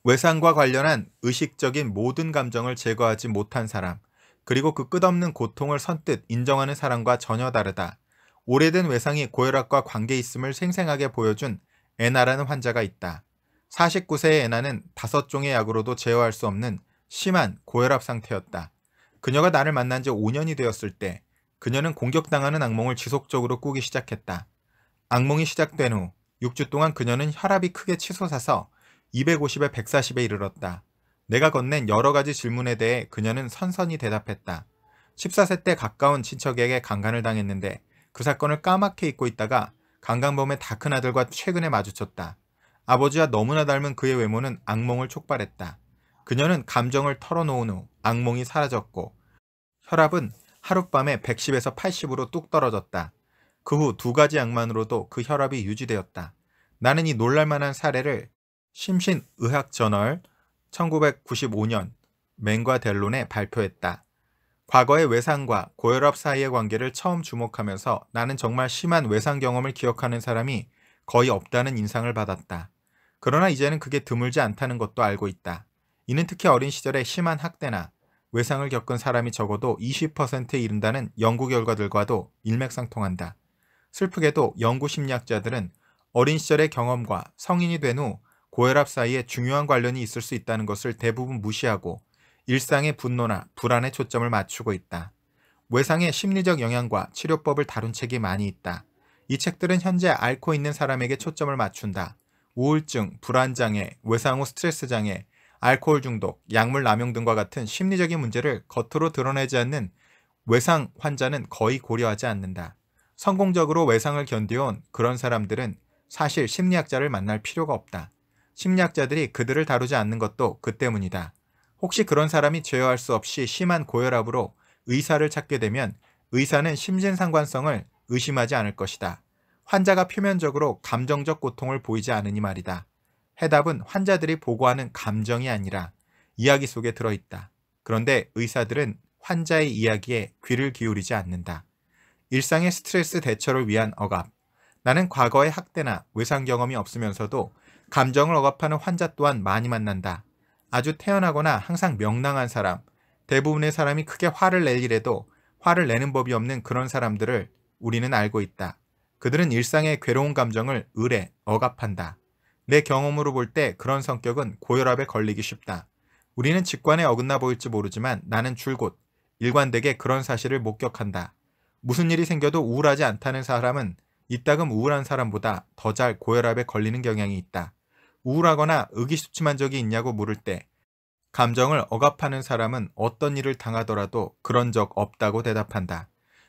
외상과 관련한 의식적인 모든 감정을 제거하지 못한 사람, 그리고 그 끝없는 고통을 선뜻 인정하는 사람과 전혀 다르다. 오래된 외상이 고혈압과 관계 있음을 생생하게 보여준 에나라는 환자가 있다. 49세의 에나는 다섯 종의 약으로도 제어할 수 없는 심한 고혈압 상태였다. 그녀가 나를 만난 지 5년이 되었을 때 그녀는 공격당하는 악몽을 지속적으로 꾸기 시작했다. 악몽이 시작된 후 6주 동안 그녀는 혈압이 크게 치솟아서 250에 140에 이르렀다. 내가 건넨 여러 가지 질문에 대해 그녀는 선선히 대답했다. 14세 때 가까운 친척에게 강간을 당했는데 그 사건을 까맣게 잊고 있다가 강간범의 다큰 아들과 최근에 마주쳤다. 아버지와 너무나 닮은 그의 외모는 악몽을 촉발했다. 그녀는 감정을 털어놓은 후 악몽이 사라졌고 혈압은 하룻밤에 110에서 80으로 뚝 떨어졌다. 그 후 두 가지 약만으로도 그 혈압이 유지되었다. 나는 이 놀랄만한 사례를 심신의학저널 1995년 맨과 델론에 발표했다. 과거의 외상과 고혈압 사이의 관계를 처음 주목하면서 나는 정말 심한 외상 경험을 기억하는 사람이 거의 없다는 인상을 받았다. 그러나 이제는 그게 드물지 않다는 것도 알고 있다. 이는 특히 어린 시절에 심한 학대나 외상을 겪은 사람이 적어도 20%에 이른다는 연구 결과들과도 일맥상통한다. 슬프게도 연구 심리학자들은 어린 시절의 경험과 성인이 된후 고혈압 사이에 중요한 관련이 있을 수 있다는 것을 대부분 무시하고 일상의 분노나 불안에 초점을 맞추고 있다. 외상의 심리적 영향과 치료법을 다룬 책이 많이 있다. 이 책들은 현재 앓고 있는 사람에게 초점을 맞춘다. 우울증, 불안장애, 외상 후 스트레스장애, 알코올 중독, 약물 남용 등과 같은 심리적인 문제를 겉으로 드러내지 않는 외상 환자는 거의 고려하지 않는다. 성공적으로 외상을 견뎌온 그런 사람들은 사실 심리학자를 만날 필요가 없다. 심리학자들이 그들을 다루지 않는 것도 그 때문이다. 혹시 그런 사람이 제어할 수 없이 심한 고혈압으로 의사를 찾게 되면 의사는 심진 상관성을 의심하지 않을 것이다. 환자가 표면적으로 감정적 고통을 보이지 않으니 말이다. 해답은 환자들이 보고하는 감정이 아니라 이야기 속에 들어있다. 그런데 의사들은 환자의 이야기에 귀를 기울이지 않는다. 일상의 스트레스 대처를 위한 억압. 나는 과거의 학대나 외상 경험이 없으면서도 감정을 억압하는 환자 또한 많이 만난다. 아주 태어나거나 항상 명랑한 사람, 대부분의 사람이 크게 화를 낼 일에도 화를 내는 법이 없는 그런 사람들을 우리는 알고 있다. 그들은 일상의 괴로운 감정을 의뢰, 억압한다. 내 경험으로 볼 때 그런 성격은 고혈압에 걸리기 쉽다. 우리는 직관에 어긋나 보일지 모르지만 나는 줄곧 일관되게 그런 사실을 목격한다. 무슨 일이 생겨도 우울하지 않다는 사람은 이따금 우울한 사람보다 더 잘 고혈압에 걸리는 경향이 있다. 우울하거나 의기소침한 적이 있냐고 물을 때 감정을 억압하는 사람은 어떤 일을 당하더라도 그런 적 없다고 대답한다.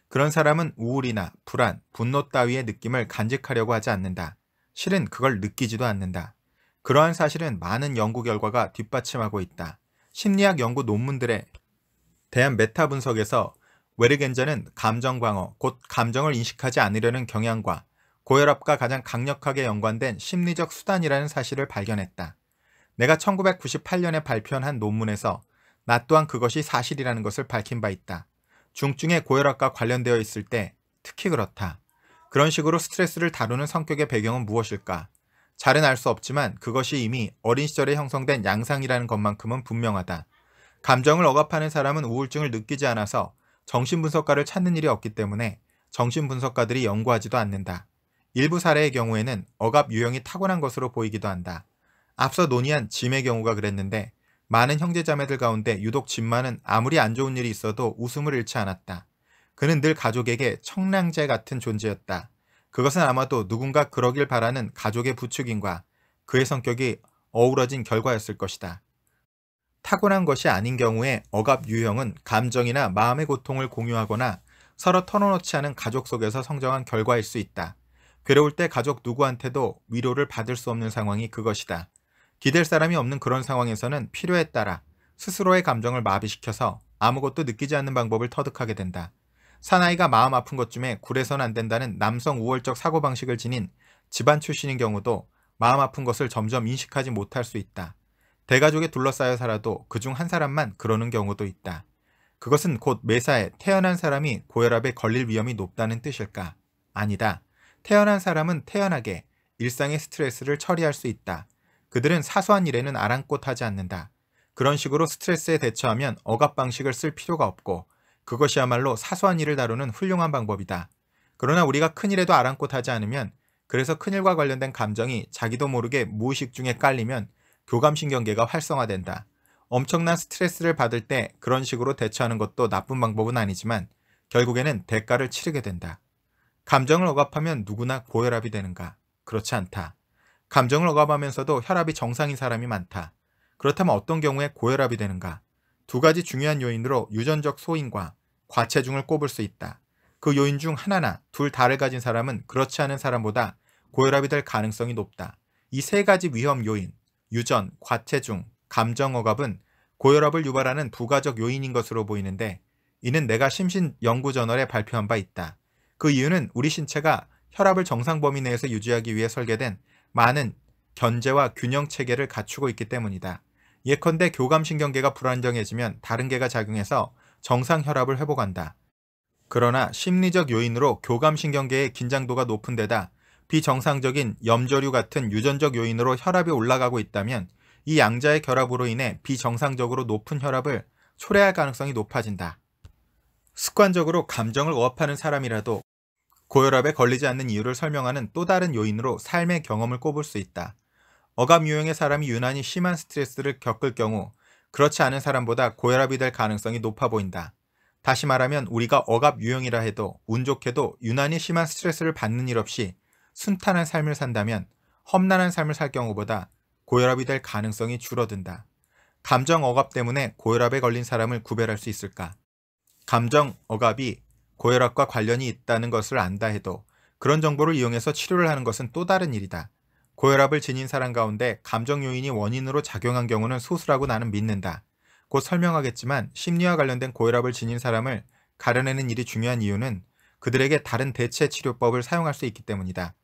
그런 사람은 우울이나 불안, 분노 따위의 느낌을 간직하려고 하지 않는다. 실은 그걸 느끼지도 않는다. 그러한 사실은 많은 연구 결과가 뒷받침하고 있다. 심리학 연구 논문들에 대한 메타 분석에서 웨르겐저는 감정 광어곧 감정을 인식하지 않으려는 경향과 고혈압과 가장 강력하게 연관된 심리적 수단이라는 사실을 발견했다. 내가 1998년에 발표한 한 논문에서 나 또한 그것이 사실이라는 것을 밝힌 바 있다. 중증의 고혈압과 관련되어 있을 때 특히 그렇다. 그런 식으로 스트레스를 다루는 성격의 배경은 무엇일까? 잘은 알 수 없지만 그것이 이미 어린 시절에 형성된 양상이라는 것만큼은 분명하다. 감정을 억압하는 사람은 우울증을 느끼지 않아서 정신분석가를 찾는 일이 없기 때문에 정신분석가들이 연구하지도 않는다. 일부 사례의 경우에는 억압 유형이 타고난 것으로 보이기도 한다. 앞서 논의한 짐의 경우가 그랬는데 많은 형제자매들 가운데 유독 짐만은 아무리 안 좋은 일이 있어도 웃음을 잃지 않았다. 그는 늘 가족에게 청량제 같은 존재였다. 그것은 아마도 누군가 그러길 바라는 가족의 부추인과 그의 성격이 어우러진 결과였을 것이다. 타고난 것이 아닌 경우에 억압 유형은 감정이나 마음의 고통을 공유하거나 서로 털어놓지 않은 가족 속에서 성장한 결과일 수 있다. 괴로울 때 가족 누구한테도 위로를 받을 수 없는 상황이 그것이다. 기댈 사람이 없는 그런 상황에서는 필요에 따라 스스로의 감정을 마비시켜서 아무것도 느끼지 않는 방법을 터득하게 된다. 사나이가 마음 아픈 것쯤에 굴해선 안 된다는 남성 우월적 사고방식을 지닌 집안 출신인 경우도 마음 아픈 것을 점점 인식하지 못할 수 있다. 대가족에 둘러싸여 살아도 그 중 한 사람만 그러는 경우도 있다. 그것은 곧 매사에 태어난 사람이 고혈압에 걸릴 위험이 높다는 뜻일까? 아니다. 태어난 사람은 태연하게 일상의 스트레스를 처리할 수 있다. 그들은 사소한 일에는 아랑곳하지 않는다. 그런 식으로 스트레스에 대처하면 억압 방식을 쓸 필요가 없고 그것이야말로 사소한 일을 다루는 훌륭한 방법이다. 그러나 우리가 큰일에도 아랑곳하지 않으면 그래서 큰일과 관련된 감정이 자기도 모르게 무의식 중에 깔리면 교감신경계가 활성화된다. 엄청난 스트레스를 받을 때 그런 식으로 대처하는 것도 나쁜 방법은 아니지만 결국에는 대가를 치르게 된다. 감정을 억압하면 누구나 고혈압이 되는가? 그렇지 않다. 감정을 억압하면서도 혈압이 정상인 사람이 많다. 그렇다면 어떤 경우에 고혈압이 되는가? 두 가지 중요한 요인으로 유전적 소인과 과체중을 꼽을 수 있다. 그 요인 중 하나나 둘 다를 가진 사람은 그렇지 않은 사람보다 고혈압이 될 가능성이 높다. 이 세 가지 위험 요인, 유전, 과체중, 감정억압은 고혈압을 유발하는 부가적 요인인 것으로 보이는데 이는 내가 심신연구저널에 발표한 바 있다. 그 이유는 우리 신체가 혈압을 정상 범위 내에서 유지하기 위해 설계된 많은 견제와 균형 체계를 갖추고 있기 때문이다. 예컨대 교감신경계가 불안정해지면 다른 개가 작용해서 정상 혈압을 회복한다. 그러나 심리적 요인으로 교감신경계의 긴장도가 높은 데다 비정상적인 염조류 같은 유전적 요인으로 혈압이 올라가고 있다면 이 양자의 결합으로 인해 비정상적으로 높은 혈압을 초래할 가능성이 높아진다. 습관적으로 감정을 억압하는 사람이라도 고혈압에 걸리지 않는 이유를 설명하는 또 다른 요인으로 삶의 경험을 꼽을 수 있다. 어감 유형의 사람이 유난히 심한 스트레스를 겪을 경우 그렇지 않은 사람보다 고혈압이 될 가능성이 높아 보인다. 다시 말하면 우리가 억압 유형이라 해도 운 좋게도 유난히 심한 스트레스를 받는 일 없이 순탄한 삶을 산다면 험난한 삶을 살 경우보다 고혈압이 될 가능성이 줄어든다. 감정 억압 때문에 고혈압에 걸린 사람을 구별할 수 있을까? 감정 억압이 고혈압과 관련이 있다는 것을 안다 해도 그런 정보를 이용해서 치료를 하는 것은 또 다른 일이다. 고혈압을 지닌 사람 가운데 감정 요인이 원인으로 작용한 경우는 소수라고 나는 믿는다. 곧 설명하겠지만 심리와 관련된 고혈압을 지닌 사람을 가려내는 일이 중요한 이유는 그들에게 다른 대체 치료법을 사용할 수 있기 때문이다.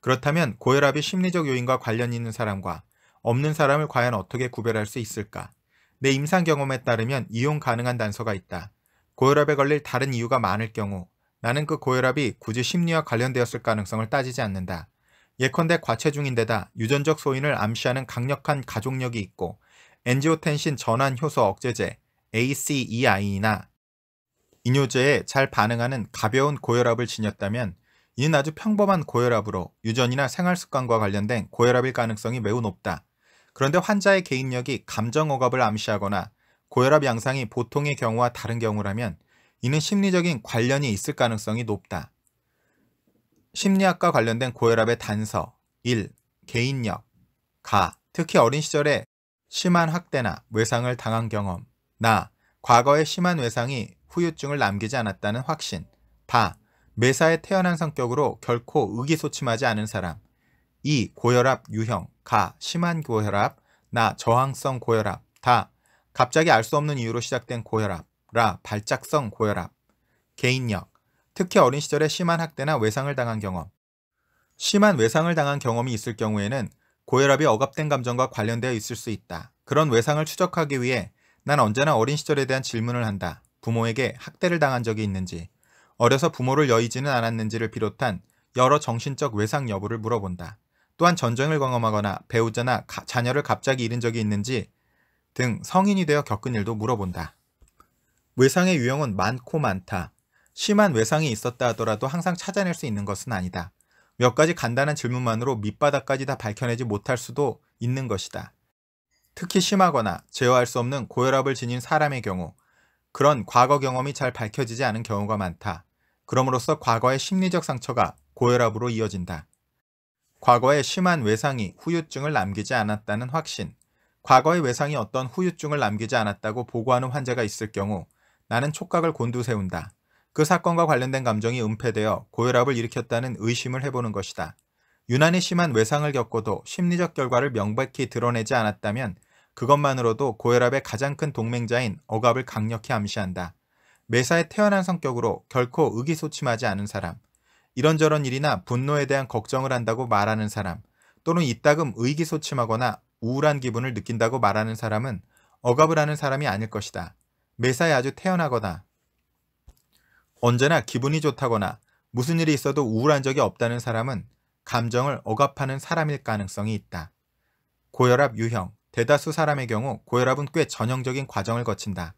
그렇다면 고혈압이 심리적 요인과 관련 있는 사람과 없는 사람을 과연 어떻게 구별할 수 있을까? 내 임상 경험에 따르면 이용 가능한 단서가 있다. 고혈압에 걸릴 다른 이유가 많을 경우 나는 그 고혈압이 굳이 심리와 관련되었을 가능성을 따지지 않는다. 예컨대 과체중인데다 유전적 소인을 암시하는 강력한 가족력이 있고 엔지오텐신 전환 효소 억제제 ACEI나 이뇨제에 잘 반응하는 가벼운 고혈압을 지녔다면 이는 아주 평범한 고혈압으로 유전이나 생활습관과 관련된 고혈압일 가능성이 매우 높다. 그런데 환자의 개인력이 감정억압을 암시하거나 고혈압 양상이 보통의 경우와 다른 경우라면 이는 심리적인 관련이 있을 가능성이 높다. 심리학과 관련된 고혈압의 단서, 1. 개인력, 가, 특히 어린 시절에 심한 학대나 외상을 당한 경험, 나, 과거의 심한 외상이 후유증을 남기지 않았다는 확신, 바, 매사에 태어난 성격으로 결코 의기소침하지 않은 사람, 2. 고혈압 유형, 가, 심한 고혈압, 나, 저항성 고혈압, 다, 갑자기 알 수 없는 이유로 시작된 고혈압, 라, 발작성 고혈압, 개인력, 특히 어린 시절에 심한 학대나 외상을 당한 경험, 심한 외상을 당한 경험이 있을 경우에는 고혈압이 억압된 감정과 관련되어 있을 수 있다. 그런 외상을 추적하기 위해 난 언제나 어린 시절에 대한 질문을 한다. 부모에게 학대를 당한 적이 있는지, 어려서 부모를 여의지는 않았는지를 비롯한 여러 정신적 외상 여부를 물어본다. 또한 전쟁을 경험하거나 배우자나 가, 자녀를 갑자기 잃은 적이 있는지 등 성인이 되어 겪은 일도 물어본다. 외상의 유형은 많고 많다. 심한 외상이 있었다 하더라도 항상 찾아낼 수 있는 것은 아니다. 몇 가지 간단한 질문만으로 밑바닥까지 다 밝혀내지 못할 수도 있는 것이다. 특히 심하거나 제어할 수 없는 고혈압을 지닌 사람의 경우 그런 과거 경험이 잘 밝혀지지 않은 경우가 많다. 그럼으로써 과거의 심리적 상처가 고혈압으로 이어진다. 과거의 심한 외상이 후유증을 남기지 않았다는 확신. 과거의 외상이 어떤 후유증을 남기지 않았다고 보고하는 환자가 있을 경우 나는 촉각을 곤두세운다. 그 사건과 관련된 감정이 은폐되어 고혈압을 일으켰다는 의심을 해보는 것이다. 유난히 심한 외상을 겪고도 심리적 결과를 명백히 드러내지 않았다면 그것만으로도 고혈압의 가장 큰 동맹자인 억압을 강력히 암시한다. 매사에 태어난 성격으로 결코 의기소침하지 않은 사람, 이런저런 일이나 분노에 대한 걱정을 한다고 말하는 사람, 또는 이따금 의기소침하거나 우울한 기분을 느낀다고 말하는 사람은 억압을 하는 사람이 아닐 것이다. 매사에 아주 태연하거나 언제나 기분이 좋다거나 무슨 일이 있어도 우울한 적이 없다는 사람은 감정을 억압하는 사람일 가능성이 있다. 고혈압 유형 대다수 사람의 경우 고혈압은 꽤 전형적인 과정을 거친다.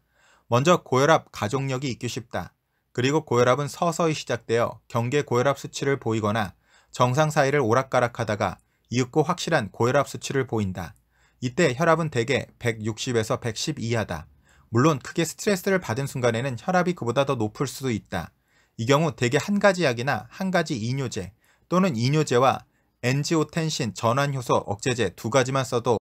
먼저 고혈압 가족력이 있기 쉽다. 그리고 고혈압은 서서히 시작되어 경계 고혈압 수치를 보이거나 정상 사이를 오락가락하다가 이윽고 확실한 고혈압 수치를 보인다. 이때 혈압은 대개 160에서 110 이하다. 물론 크게 스트레스를 받은 순간에는 혈압이 그보다 더 높을 수도 있다. 이 경우 대개 한 가지 약이나 한 가지 이뇨제 또는 이뇨제와 엔지오텐신 전환효소 억제제 두 가지만 써도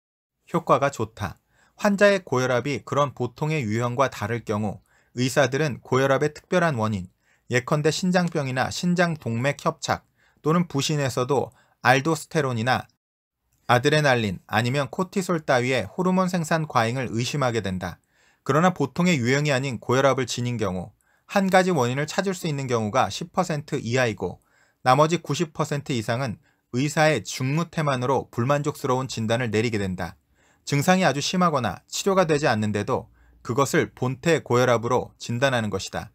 효과가 좋다. 환자의 고혈압이 그런 보통의 유형과 다를 경우 의사들은 고혈압의 특별한 원인, 예컨대 신장병이나 신장동맥 협착 또는 부신에서도 알도스테론이나 아드레날린 아니면 코티솔 따위의 호르몬 생산 과잉을 의심하게 된다. 그러나 보통의 유형이 아닌 고혈압을 지닌 경우 한 가지 원인을 찾을 수 있는 경우가 10% 이하이고 나머지 90% 이상은 의사의 중무태만으로 불만족스러운 진단을 내리게 된다. 증상이 아주 심하거나 치료가 되지 않는데도 그것을 본태 고혈압으로 진단하는 것이다.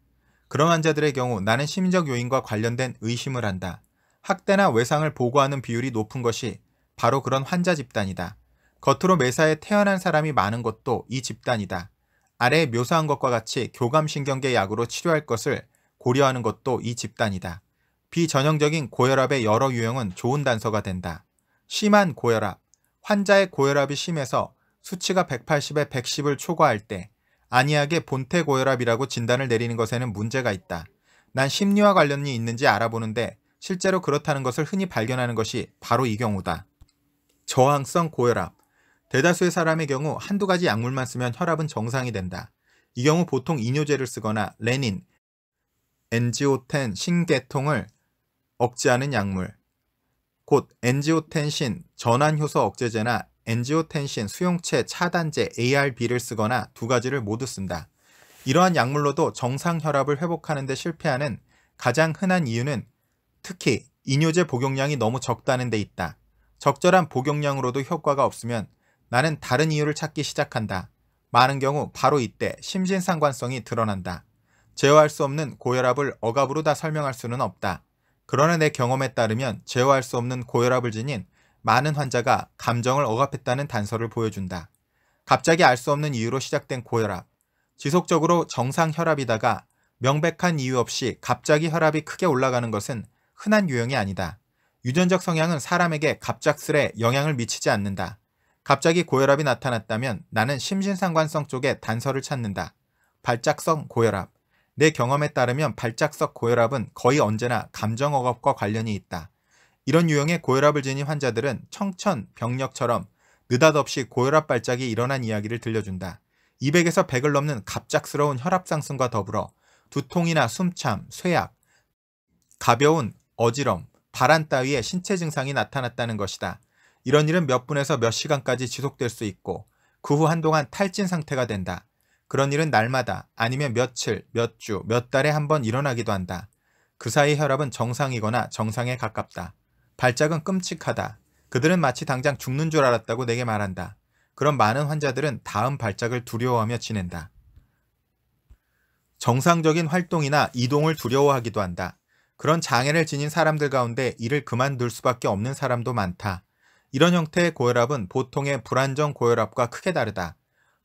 그런 환자들의 경우 나는 심리적 요인과 관련된 의심을 한다. 학대나 외상을 보고하는 비율이 높은 것이 바로 그런 환자 집단이다. 겉으로 매사에 태어난 사람이 많은 것도 이 집단이다. 아래 묘사한 것과 같이 교감신경계 약으로 치료할 것을 고려하는 것도 이 집단이다. 비전형적인 고혈압의 여러 유형은 좋은 단서가 된다. 심한 고혈압. 환자의 고혈압이 심해서 수치가 180에 110을 초과할 때 안이하게 본태 고혈압이라고 진단을 내리는 것에는 문제가 있다. 난 심리와 관련이 있는지 알아보는데 실제로 그렇다는 것을 흔히 발견하는 것이 바로 이 경우다. 저항성 고혈압. 대다수의 사람의 경우 한두 가지 약물만 쓰면 혈압은 정상이 된다. 이 경우 보통 이뇨제를 쓰거나 레닌, 엔지오텐 신계통을 억제하는 약물, 곧 엔지오텐신 전환효소 억제제나 엔지오텐신 수용체 차단제 ARB를 쓰거나 두 가지를 모두 쓴다. 이러한 약물로도 정상 혈압을 회복하는 데 실패하는 가장 흔한 이유는 특히 이뇨제 복용량이 너무 적다는 데 있다. 적절한 복용량으로도 효과가 없으면 나는 다른 이유를 찾기 시작한다. 많은 경우 바로 이때 심신상관성이 드러난다. 제어할 수 없는 고혈압을 억압으로 다 설명할 수는 없다. 그러나 내 경험에 따르면 제어할 수 없는 고혈압을 지닌 많은 환자가 감정을 억압했다는 단서를 보여준다. 갑자기 알 수 없는 이유로 시작된 고혈압. 지속적으로 정상 혈압이다가 명백한 이유 없이 갑자기 혈압이 크게 올라가는 것은 흔한 유형이 아니다. 유전적 성향은 사람에게 갑작스레 영향을 미치지 않는다. 갑자기 고혈압이 나타났다면 나는 심신상관성 쪽에 단서를 찾는다. 발작성 고혈압. 내 경험에 따르면 발작성 고혈압은 거의 언제나 감정억압과 관련이 있다. 이런 유형의 고혈압을 지닌 환자들은 청천, 병력처럼 느닷없이 고혈압 발작이 일어난 이야기를 들려준다. 200에서 100을 넘는 갑작스러운 혈압 상승과 더불어 두통이나 숨참, 쇠약, 가벼운 어지럼, 발한 따위의 신체 증상이 나타났다는 것이다. 이런 일은 몇 분에서 몇 시간까지 지속될 수 있고 그 후 한동안 탈진 상태가 된다. 그런 일은 날마다 아니면 며칠, 몇 주, 몇 달에 한 번 일어나기도 한다. 그 사이 혈압은 정상이거나 정상에 가깝다. 발작은 끔찍하다. 그들은 마치 당장 죽는 줄 알았다고 내게 말한다. 그런 많은 환자들은 다음 발작을 두려워하며 지낸다. 정상적인 활동이나 이동을 두려워하기도 한다. 그런 장애를 지닌 사람들 가운데 일을 그만둘 수밖에 없는 사람도 많다. 이런 형태의 고혈압은 보통의 불안정 고혈압과 크게 다르다.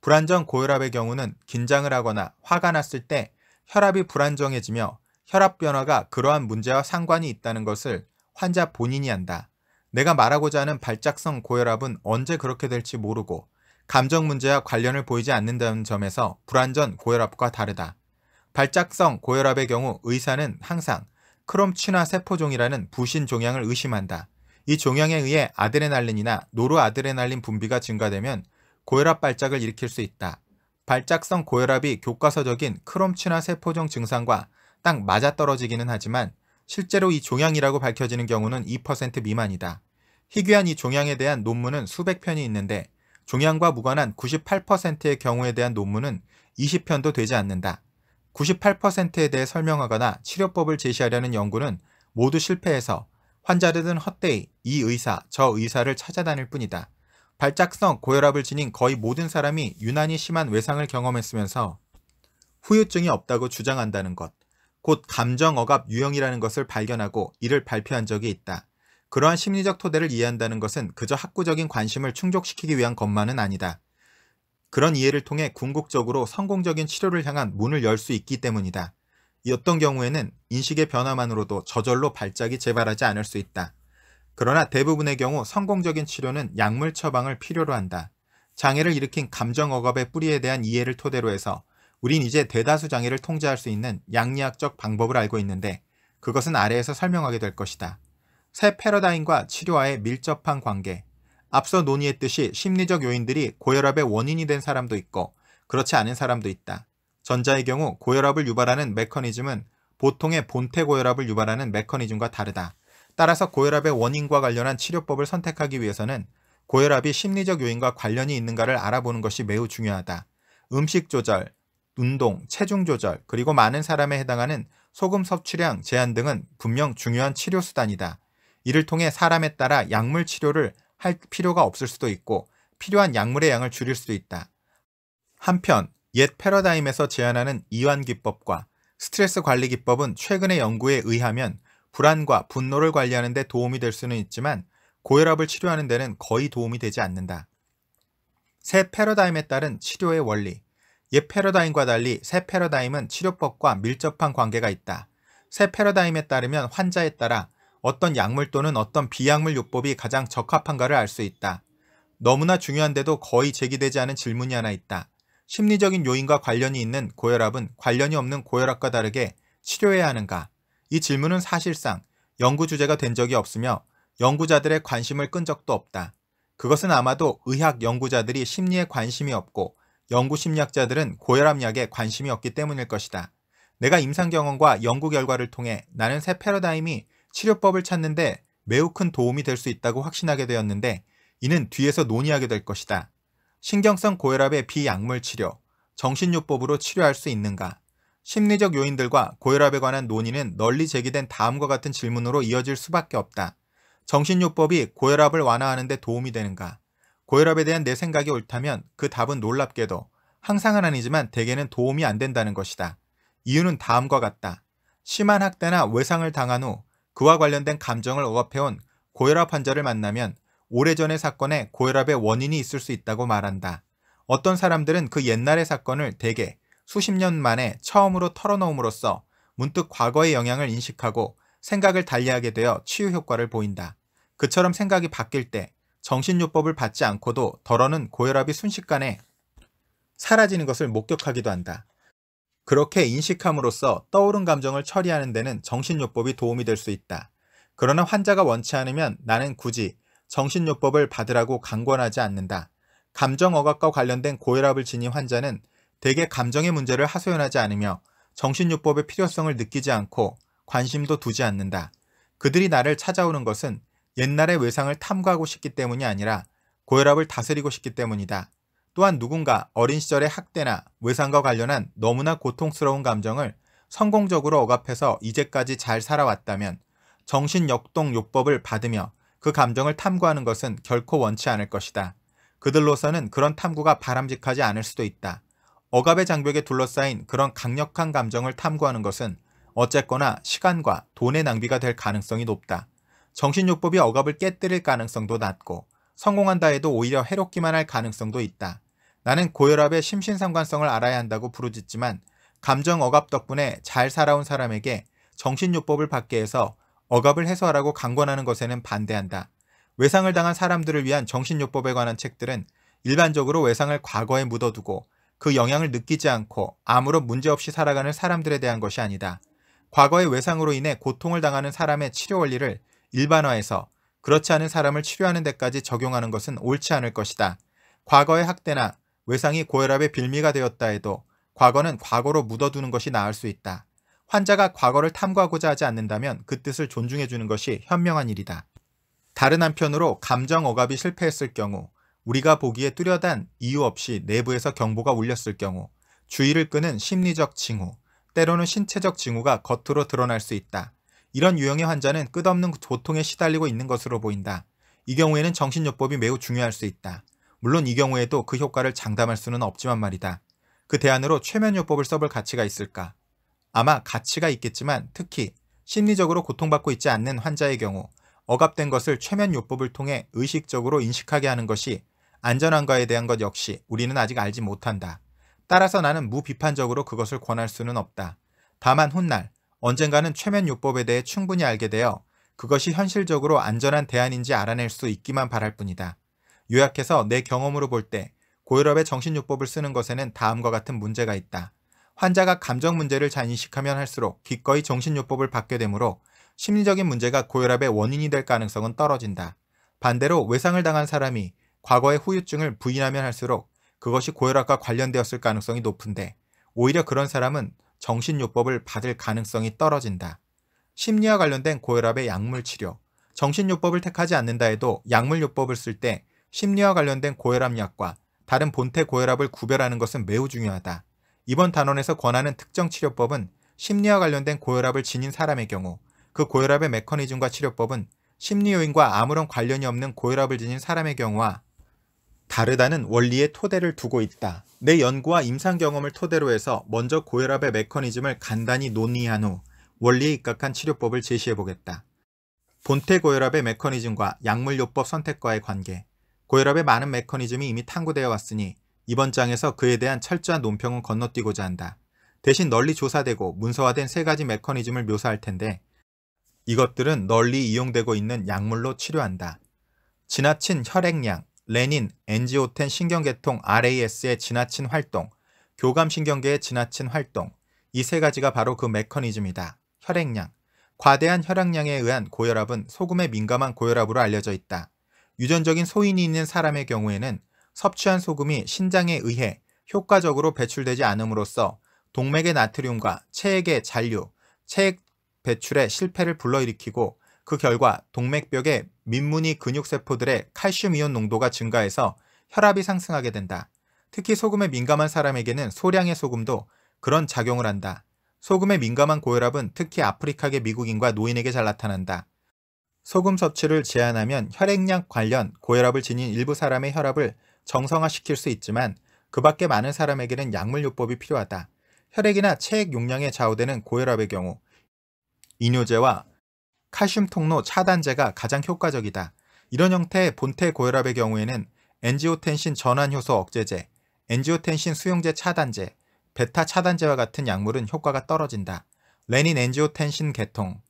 불안정 고혈압의 경우는 긴장을 하거나 화가 났을 때 혈압이 불안정해지며 혈압 변화가 그러한 문제와 상관이 있다는 것을 환자 본인이 안다. 내가 말하고자 하는 발작성 고혈압은 언제 그렇게 될지 모르고 감정 문제와 관련을 보이지 않는다는 점에서 불안전 고혈압과 다르다. 발작성 고혈압의 경우 의사는 항상 크롬치나 세포종이라는 부신 종양을 의심한다. 이 종양에 의해 아드레날린이나 노르아드레날린 분비가 증가되면 고혈압 발작을 일으킬 수 있다. 발작성 고혈압이 교과서적인 크롬치나 세포종 증상과 딱 맞아떨어지기는 하지만 실제로 이 종양이라고 밝혀지는 경우는 2% 미만이다. 희귀한 이 종양에 대한 논문은 수백 편이 있는데 종양과 무관한 98%의 경우에 대한 논문은 20편도 되지 않는다. 98%에 대해 설명하거나 치료법을 제시하려는 연구는 모두 실패해서 환자들은 헛되이 이 의사, 저 의사를 찾아다닐 뿐이다. 발작성 고혈압을 지닌 거의 모든 사람이 유난히 심한 외상을 경험했으면서 후유증이 없다고 주장한다는 것, 곧 감정억압 유형이라는 것을 발견하고 이를 발표한 적이 있다. 그러한 심리적 토대를 이해한다는 것은 그저 학구적인 관심을 충족시키기 위한 것만은 아니다. 그런 이해를 통해 궁극적으로 성공적인 치료를 향한 문을 열 수 있기 때문이다. 이 어떤 경우에는 인식의 변화만으로도 저절로 발작이 재발하지 않을 수 있다. 그러나 대부분의 경우 성공적인 치료는 약물 처방을 필요로 한다. 장애를 일으킨 감정 억압의 뿌리에 대한 이해를 토대로 해서 우린 이제 대다수 장애를 통제할 수 있는 양리학적 방법을 알고 있는데 그것은 아래에서 설명하게 될 것이다. 새 패러다임과 치료와의 밀접한 관계, 앞서 논의했듯이 심리적 요인들이 고혈압의 원인이 된 사람도 있고 그렇지 않은 사람도 있다. 전자의 경우 고혈압을 유발하는 메커니즘은 보통의 본태 고혈압을 유발하는 메커니즘과 다르다. 따라서 고혈압의 원인과 관련한 치료법을 선택하기 위해서는 고혈압이 심리적 요인과 관련이 있는가를 알아보는 것이 매우 중요하다. 음식 조절, 운동, 체중 조절, 그리고 많은 사람에 해당하는 소금 섭취량 제한 등은 분명 중요한 치료 수단이다. 이를 통해 사람에 따라 약물 치료를 할 필요가 없을 수도 있고 필요한 약물의 양을 줄일 수도 있다. 한편 옛 패러다임에서 제안하는 이완기법과 스트레스 관리 기법은 최근의 연구에 의하면 불안과 분노를 관리하는 데 도움이 될 수는 있지만 고혈압을 치료하는 데는 거의 도움이 되지 않는다. 새 패러다임에 따른 치료의 원리 옛 패러다임과 달리 새 패러다임은 치료법과 밀접한 관계가 있다. 새 패러다임에 따르면 환자에 따라 어떤 약물 또는 어떤 비약물 요법이 가장 적합한가를 알 수 있다. 너무나 중요한데도 거의 제기되지 않은 질문이 하나 있다. 심리적인 요인과 관련이 있는 고혈압은 관련이 없는 고혈압과 다르게 치료해야 하는가? 이 질문은 사실상 연구 주제가 된 적이 없으며 연구자들의 관심을 끈 적도 없다. 그것은 아마도 의학 연구자들이 심리에 관심이 없고 연구 심리학자들은 고혈압약에 관심이 없기 때문일 것이다. 내가 임상 경험과 연구 결과를 통해 나는 새 패러다임이 치료법을 찾는데 매우 큰 도움이 될 수 있다고 확신하게 되었는데 이는 뒤에서 논의하게 될 것이다. 신경성 고혈압의 비약물 치료, 정신요법으로 치료할 수 있는가? 심리적 요인들과 고혈압에 관한 논의는 널리 제기된 다음과 같은 질문으로 이어질 수밖에 없다. 정신요법이 고혈압을 완화하는 데 도움이 되는가? 고혈압에 대한 내 생각이 옳다면 그 답은 놀랍게도 항상은 아니지만 대개는 도움이 안 된다는 것이다. 이유는 다음과 같다. 심한 학대나 외상을 당한 후 그와 관련된 감정을 억압해온 고혈압 환자를 만나면 오래전의 사건에 고혈압의 원인이 있을 수 있다고 말한다. 어떤 사람들은 그 옛날의 사건을 대개 수십 년 만에 처음으로 털어놓음으로써 문득 과거의 영향을 인식하고 생각을 달리하게 되어 치유 효과를 보인다. 그처럼 생각이 바뀔 때 정신요법을 받지 않고도 덜어는 고혈압이 순식간에 사라지는 것을 목격하기도 한다. 그렇게 인식함으로써 떠오른 감정을 처리하는 데는 정신요법이 도움이 될 수 있다. 그러나 환자가 원치 않으면 나는 굳이 정신요법을 받으라고 강권하지 않는다. 감정 억압과 관련된 고혈압을 지닌 환자는 대개 감정의 문제를 하소연하지 않으며 정신요법의 필요성을 느끼지 않고 관심도 두지 않는다. 그들이 나를 찾아오는 것은 옛날의 외상을 탐구하고 싶기 때문이 아니라 고혈압을 다스리고 싶기 때문이다. 또한 누군가 어린 시절의 학대나 외상과 관련한 너무나 고통스러운 감정을 성공적으로 억압해서 이제까지 잘 살아왔다면 정신역동요법을 받으며 그 감정을 탐구하는 것은 결코 원치 않을 것이다. 그들로서는 그런 탐구가 바람직하지 않을 수도 있다. 억압의 장벽에 둘러싸인 그런 강력한 감정을 탐구하는 것은 어쨌거나 시간과 돈의 낭비가 될 가능성이 높다. 정신요법이 억압을 깨뜨릴 가능성도 낮고 성공한다 해도 오히려 해롭기만 할 가능성도 있다. 나는 고혈압의 심신상관성을 알아야 한다고 부르짖지만 감정 억압 덕분에 잘 살아온 사람에게 정신요법을 받게 해서 억압을 해소하라고 강권하는 것에는 반대한다. 외상을 당한 사람들을 위한 정신요법에 관한 책들은 일반적으로 외상을 과거에 묻어두고 그 영향을 느끼지 않고 아무런 문제 없이 살아가는 사람들에 대한 것이 아니다. 과거의 외상으로 인해 고통을 당하는 사람의 치료 원리를 일반화해서 그렇지 않은 사람을 치료하는 데까지 적용하는 것은 옳지 않을 것이다. 과거의 학대나 외상이 고혈압의 빌미가 되었다 해도 과거는 과거로 묻어두는 것이 나을 수 있다. 환자가 과거를 탐구하고자 하지 않는다면 그 뜻을 존중해주는 것이 현명한 일이다. 다른 한편으로 감정 억압이 실패했을 경우 우리가 보기에 뚜렷한 이유 없이 내부에서 경보가 울렸을 경우 주의를 끄는 심리적 징후, 때로는 신체적 징후가 겉으로 드러날 수 있다. 이런 유형의 환자는 끝없는 고통에 시달리고 있는 것으로 보인다. 이 경우에는 정신요법이 매우 중요할 수 있다. 물론 이 경우에도 그 효과를 장담할 수는 없지만 말이다. 그 대안으로 최면요법을 써볼 가치가 있을까? 아마 가치가 있겠지만 특히 심리적으로 고통받고 있지 않는 환자의 경우 억압된 것을 최면요법을 통해 의식적으로 인식하게 하는 것이 안전한가에 대한 것 역시 우리는 아직 알지 못한다. 따라서 나는 무비판적으로 그것을 권할 수는 없다. 다만 훗날 언젠가는 최면요법에 대해 충분히 알게 되어 그것이 현실적으로 안전한 대안인지 알아낼 수 있기만 바랄 뿐이다. 요약해서 내 경험으로 볼 때 고혈압의 정신요법을 쓰는 것에는 다음과 같은 문제가 있다. 환자가 감정 문제를 잘 인식하면 할수록 기꺼이 정신요법을 받게 되므로 심리적인 문제가 고혈압의 원인이 될 가능성은 떨어진다. 반대로 외상을 당한 사람이 과거의 후유증을 부인하면 할수록 그것이 고혈압과 관련되었을 가능성이 높은데 오히려 그런 사람은 정신요법을 받을 가능성이 떨어진다. 심리와 관련된 고혈압의 약물 치료, 정신요법을 택하지 않는다 해도 약물요법을 쓸 때 심리와 관련된 고혈압약과 다른 본태 고혈압을 구별하는 것은 매우 중요하다. 이번 단원에서 권하는 특정 치료법은 심리와 관련된 고혈압을 지닌 사람의 경우 그 고혈압의 메커니즘과 치료법은 심리 요인과 아무런 관련이 없는 고혈압을 지닌 사람의 경우와 다르다는 원리의 토대를 두고 있다. 내 연구와 임상 경험을 토대로 해서 먼저 고혈압의 메커니즘을 간단히 논의한 후 원리에 입각한 치료법을 제시해보겠다. 본태 고혈압의 메커니즘과 약물요법 선택과의 관계 고혈압의 많은 메커니즘이 이미 탐구되어 왔으니 이번 장에서 그에 대한 철저한 논평은 건너뛰고자 한다. 대신 널리 조사되고 문서화된 세 가지 메커니즘을 묘사할 텐데 이것들은 널리 이용되고 있는 약물로 치료한다. 지나친 혈액량, 레닌, 엔지오텐 신경계통 RAS의 지나친 활동, 교감신경계의 지나친 활동, 이 세 가지가 바로 그 메커니즘이다. 혈액량. 과대한 혈액량에 의한 고혈압은 소금에 민감한 고혈압으로 알려져 있다. 유전적인 소인이 있는 사람의 경우에는 섭취한 소금이 신장에 의해 효과적으로 배출되지 않음으로써 동맥의 나트륨과 체액의 잔류, 체액 배출의 실패를 불러일으키고 그 결과 동맥벽에 민무늬 근육세포들의 칼슘 이온 농도가 증가해서 혈압이 상승하게 된다. 특히 소금에 민감한 사람에게는 소량의 소금도 그런 작용을 한다. 소금에 민감한 고혈압은 특히 아프리카계 미국인과 노인에게 잘 나타난다. 소금 섭취를 제한하면 혈액량 관련 고혈압을 지닌 일부 사람의 혈압을 정상화시킬 수 있지만 그 밖에 많은 사람에게는 약물요법이 필요하다. 혈액이나 체액 용량에 좌우되는 고혈압의 경우 이뇨제와 칼슘 통로 차단제가 가장 효과적이다. 이런 형태의 본태 고혈압의 경우에는 엔지오텐신 전환 효소 억제제, 엔지오텐신 수용제 차단제, 베타 차단제와 같은 약물은 효과가 떨어진다. 레닌 엔지오텐신 계통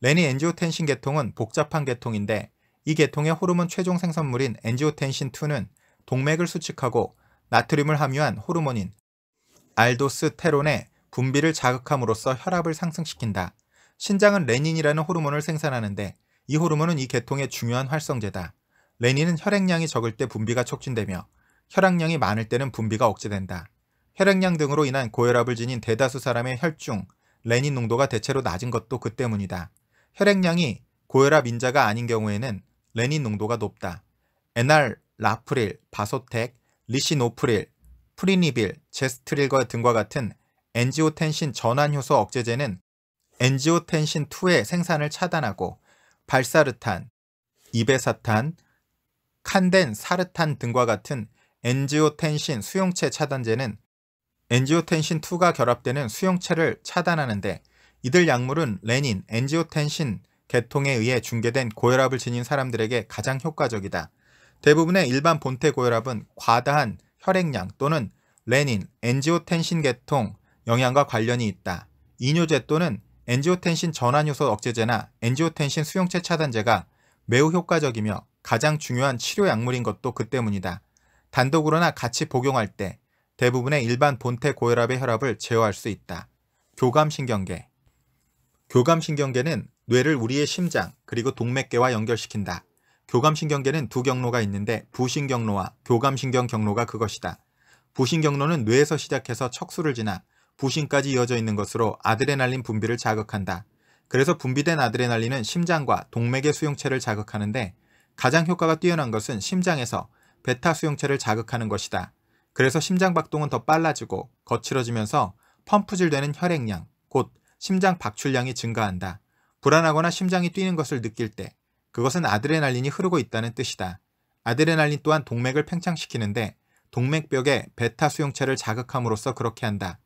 레닌 엔지오텐신 계통은 복잡한 계통인데 이 계통의 호르몬 최종 생산물인 엔지오텐신2는 동맥을 수축하고 나트륨을 함유한 호르몬인 알도스테론의 분비를 자극함으로써 혈압을 상승시킨다. 신장은 레닌이라는 호르몬을 생산하는데 이 호르몬은 이 계통의 중요한 활성제다. 레닌은 혈액량이 적을 때 분비가 촉진되며 혈액량이 많을 때는 분비가 억제된다. 혈액량 등으로 인한 고혈압을 지닌 대다수 사람의 혈중, 레닌 농도가 대체로 낮은 것도 그 때문이다. 혈액량이 고혈압 인자가 아닌 경우에는 레닌 농도가 높다. NR, 라프릴, 바소텍, 리시노프릴, 프리니빌, 제스트릴과 등과 같은 엔지오텐신 전환효소 억제제는 엔지오텐신 2의 생산을 차단하고 발사르탄, 이베사탄, 칸덴 사르탄 등과 같은 엔지오텐신 수용체 차단제는 엔지오텐신 2가 결합되는 수용체를 차단하는데 이들 약물은 레닌, 엔지오텐신 계통에 의해 중계된 고혈압을 지닌 사람들에게 가장 효과적이다. 대부분의 일반 본태 고혈압은 과다한 혈액량 또는 레닌, 엔지오텐신 계통 영양과 관련이 있다. 이뇨제 또는 엔지오텐신 전환효소 억제제나 엔지오텐신 수용체 차단제가 매우 효과적이며 가장 중요한 치료 약물인 것도 그 때문이다. 단독으로나 같이 복용할 때 대부분의 일반 본태 고혈압의 혈압을 제어할 수 있다. 교감신경계 교감신경계는 뇌를 우리의 심장 그리고 동맥계와 연결시킨다. 교감신경계는 두 경로가 있는데 부신경로와 교감신경 경로가 그것이다. 부신경로는 뇌에서 시작해서 척수를 지나 부신까지 이어져 있는 것으로 아드레날린 분비를 자극한다. 그래서 분비된 아드레날린은 심장과 동맥의 수용체를 자극하는데 가장 효과가 뛰어난 것은 심장에서 베타 수용체를 자극하는 것이다. 그래서 심장 박동은 더 빨라지고 거칠어지면서 펌프질되는 혈액량, 곧 심장 박출량이 증가한다. 불안하거나 심장이 뛰는 것을 느낄 때 그것은 아드레날린이 흐르고 있다는 뜻이다. 아드레날린 또한 동맥을 팽창시키는데 동맥벽에 베타 수용체를 자극함으로써 그렇게 한다.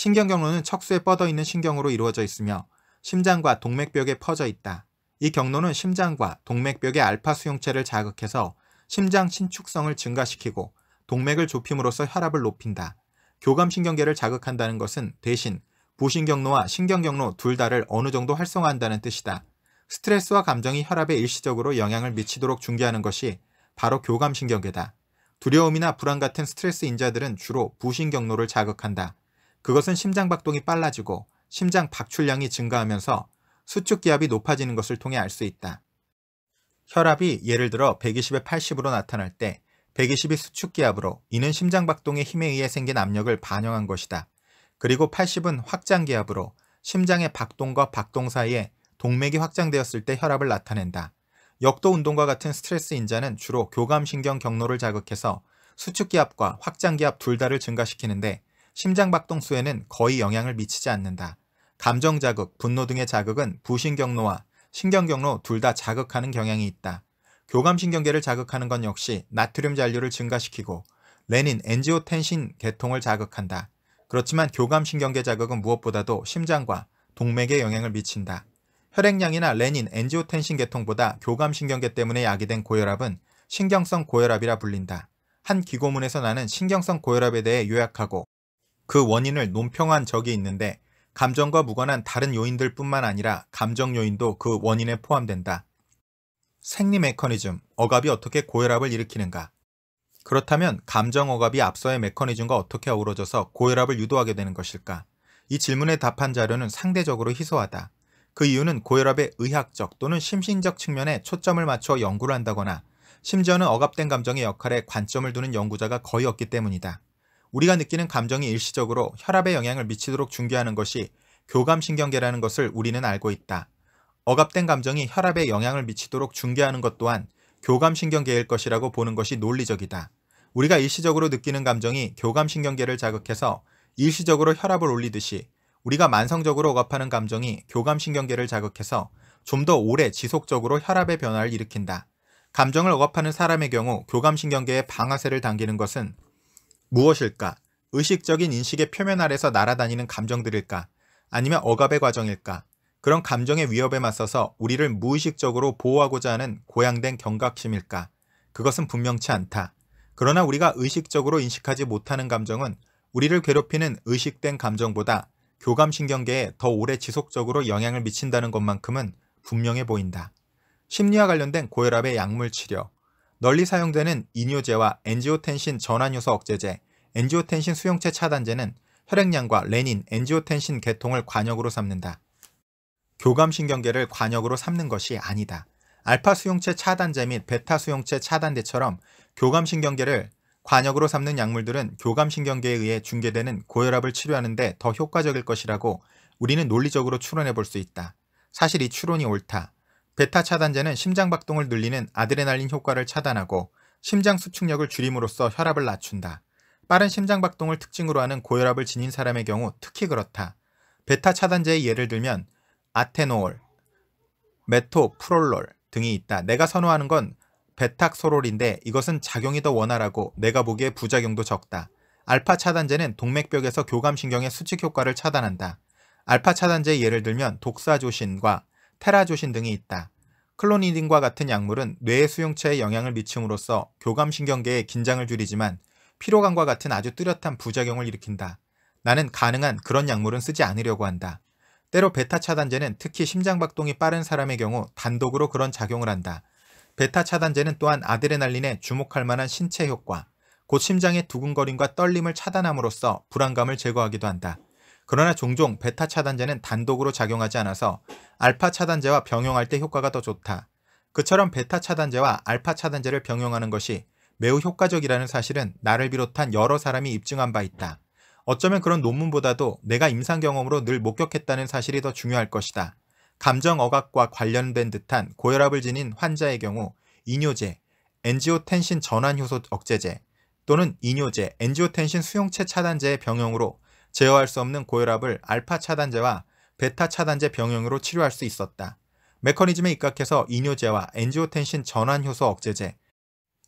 신경경로는 척수에 뻗어 있는 신경으로 이루어져 있으며 심장과 동맥벽에 퍼져 있다. 이 경로는 심장과 동맥벽의 알파 수용체를 자극해서 심장 신축성을 증가시키고 동맥을 좁힘으로써 혈압을 높인다. 교감신경계를 자극한다는 것은 대신 부신경로와 신경경로 둘 다를 어느 정도 활성화한다는 뜻이다. 스트레스와 감정이 혈압에 일시적으로 영향을 미치도록 중개하는 것이 바로 교감신경계다. 두려움이나 불안 같은 스트레스 인자들은 주로 부신경로를 자극한다. 그것은 심장박동이 빨라지고 심장 박출량이 증가하면서 수축기압이 높아지는 것을 통해 알 수 있다. 혈압이 예를 들어 120에 80으로 나타날 때 120이 수축기압으로 이는 심장박동의 힘에 의해 생긴 압력을 반영한 것이다. 그리고 80은 확장기압으로 심장의 박동과 박동 사이에 동맥이 확장되었을 때 혈압을 나타낸다. 역도 운동과 같은 스트레스 인자는 주로 교감신경 경로를 자극해서 수축기압과 확장기압 둘 다를 증가시키는데 심장박동수에는 거의 영향을 미치지 않는다. 감정자극, 분노 등의 자극은 부신경로와 신경경로 둘 다 자극하는 경향이 있다. 교감신경계를 자극하는 건 역시 나트륨 잔류를 증가시키고 레닌, 엔지오텐신 계통을 자극한다. 그렇지만 교감신경계 자극은 무엇보다도 심장과 동맥에 영향을 미친다. 혈액량이나 레닌, 엔지오텐신 계통보다 교감신경계 때문에 야기된 고혈압은 신경성 고혈압이라 불린다. 한 기고문에서 나는 신경성 고혈압에 대해 요약하고 그 원인을 논평한 적이 있는데 감정과 무관한 다른 요인들 뿐만 아니라 감정 요인도 그 원인에 포함된다. 생리 메커니즘, 억압이 어떻게 고혈압을 일으키는가? 그렇다면 감정 억압이 앞서의 메커니즘과 어떻게 어우러져서 고혈압을 유도하게 되는 것일까? 이 질문에 답한 자료는 상대적으로 희소하다. 그 이유는 고혈압의 의학적 또는 심신적 측면에 초점을 맞춰 연구를 한다거나 심지어는 억압된 감정의 역할에 관점을 두는 연구자가 거의 없기 때문이다. 우리가 느끼는 감정이 일시적으로 혈압에 영향을 미치도록 중개하는 것이 교감신경계라는 것을 우리는 알고 있다. 억압된 감정이 혈압에 영향을 미치도록 중개하는 것 또한 교감신경계일 것이라고 보는 것이 논리적이다. 우리가 일시적으로 느끼는 감정이 교감신경계를 자극해서 일시적으로 혈압을 올리듯이 우리가 만성적으로 억압하는 감정이 교감신경계를 자극해서 좀 더 오래 지속적으로 혈압의 변화를 일으킨다. 감정을 억압하는 사람의 경우 교감신경계에 방아쇠를 당기는 것은 무엇일까? 의식적인 인식의 표면 아래서 날아다니는 감정들일까? 아니면 억압의 과정일까? 그런 감정의 위협에 맞서서 우리를 무의식적으로 보호하고자 하는 고양된 경각심일까? 그것은 분명치 않다. 그러나 우리가 의식적으로 인식하지 못하는 감정은 우리를 괴롭히는 의식된 감정보다 교감신경계에 더 오래 지속적으로 영향을 미친다는 것만큼은 분명해 보인다. 심리와 관련된 고혈압의 약물 치료, 널리 사용되는 이뇨제와 엔지오텐신 전환효소 억제제, 엔지오텐신 수용체 차단제는 혈액량과 레닌, 엔지오텐신 계통을 관역으로 삼는다. 교감신경계를 관역으로 삼는 것이 아니다. 알파 수용체 차단제 및 베타 수용체 차단제처럼 교감신경계를 관역으로 삼는 약물들은 교감신경계에 의해 중계되는 고혈압을 치료하는 데 더 효과적일 것이라고 우리는 논리적으로 추론해 볼 수 있다. 사실 이 추론이 옳다. 베타 차단제는 심장 박동을 늘리는 아드레날린 효과를 차단하고 심장 수축력을 줄임으로써 혈압을 낮춘다. 빠른 심장 박동을 특징으로 하는 고혈압을 지닌 사람의 경우 특히 그렇다. 베타 차단제의 예를 들면 아테노올, 메토프롤롤 등이 있다. 내가 선호하는 건 베탁소롤인데 이것은 작용이 더 원활하고 내가 보기에 부작용도 적다. 알파 차단제는 동맥벽에서 교감신경의 수축 효과를 차단한다. 알파 차단제의 예를 들면 독사조신과 테라조신 등이 있다. 클로니딘과 같은 약물은 뇌의 수용체에 영향을 미침으로써 교감신경계의 긴장을 줄이지만 피로감과 같은 아주 뚜렷한 부작용을 일으킨다. 나는 가능한 그런 약물은 쓰지 않으려고 한다. 때로 베타 차단제는 특히 심장박동이 빠른 사람의 경우 단독으로 그런 작용을 한다. 베타 차단제는 또한 아드레날린에 주목할 만한 신체 효과, 곧 심장의 두근거림과 떨림을 차단함으로써 불안감을 제거하기도 한다. 그러나 종종 베타 차단제는 단독으로 작용하지 않아서 알파 차단제와 병용할 때 효과가 더 좋다. 그처럼 베타 차단제와 알파 차단제를 병용하는 것이 매우 효과적이라는 사실은 나를 비롯한 여러 사람이 입증한 바 있다. 어쩌면 그런 논문보다도 내가 임상 경험으로 늘 목격했다는 사실이 더 중요할 것이다. 감정 억압과 관련된 듯한 고혈압을 지닌 환자의 경우 이뇨제, 엔지오텐신 전환 효소 억제제 또는 이뇨제, 엔지오텐신 수용체 차단제의 병용으로 제어할 수 없는 고혈압을 알파 차단제와 베타 차단제 병용으로 치료할 수 있었다. 메커니즘에 입각해서 이뇨제와 엔지오텐신 전환 효소 억제제,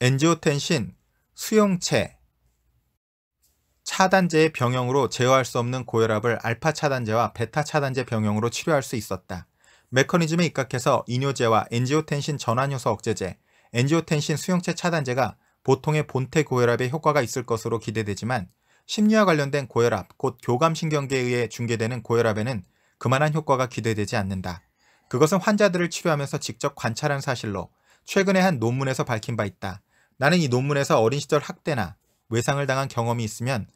엔지오텐신 수용체 차단제의 병용으로 제어할 수 없는 고혈압을 알파 차단제와 베타 차단제 병용으로 치료할 수 있었다. 메커니즘에 입각해서 이뇨제와 엔지오텐신 전환 효소 억제제, 엔지오텐신 수용체 차단제가 보통의 본태 고혈압에 효과가 있을 것으로 기대되지만 심리와 관련된 고혈압, 곧 교감신경계에 의해 중계되는 고혈압에는 그만한 효과가 기대되지 않는다. 그것은 환자들을 치료하면서 직접 관찰한 사실로 최근에 한 논문에서 밝힌 바 있다. 나는 이 논문에서 어린 시절 학대나 외상을 당한 경험이 있으면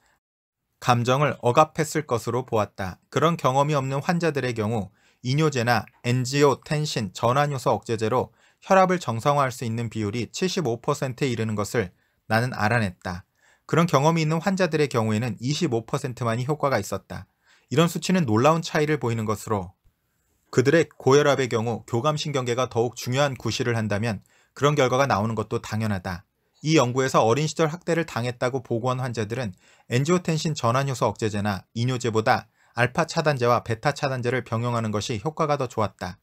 감정을 억압했을 것으로 보았다. 그런 경험이 없는 환자들의 경우 이뇨제나 엔지오텐신 전환효소 억제제로 혈압을 정상화할 수 있는 비율이 75%에 이르는 것을 나는 알아냈다. 그런 경험이 있는 환자들의 경우에는 25%만이 효과가 있었다. 이런 수치는 놀라운 차이를 보이는 것으로 그들의 고혈압의 경우 교감신경계가 더욱 중요한 구실을 한다면 그런 결과가 나오는 것도 당연하다. 이 연구에서 어린 시절 학대를 당했다고 보고한 환자들은 엔지오텐신 전환효소 억제제나 이뇨제보다 알파 차단제와 베타 차단제를 병용하는 것이 효과가 더 좋았다.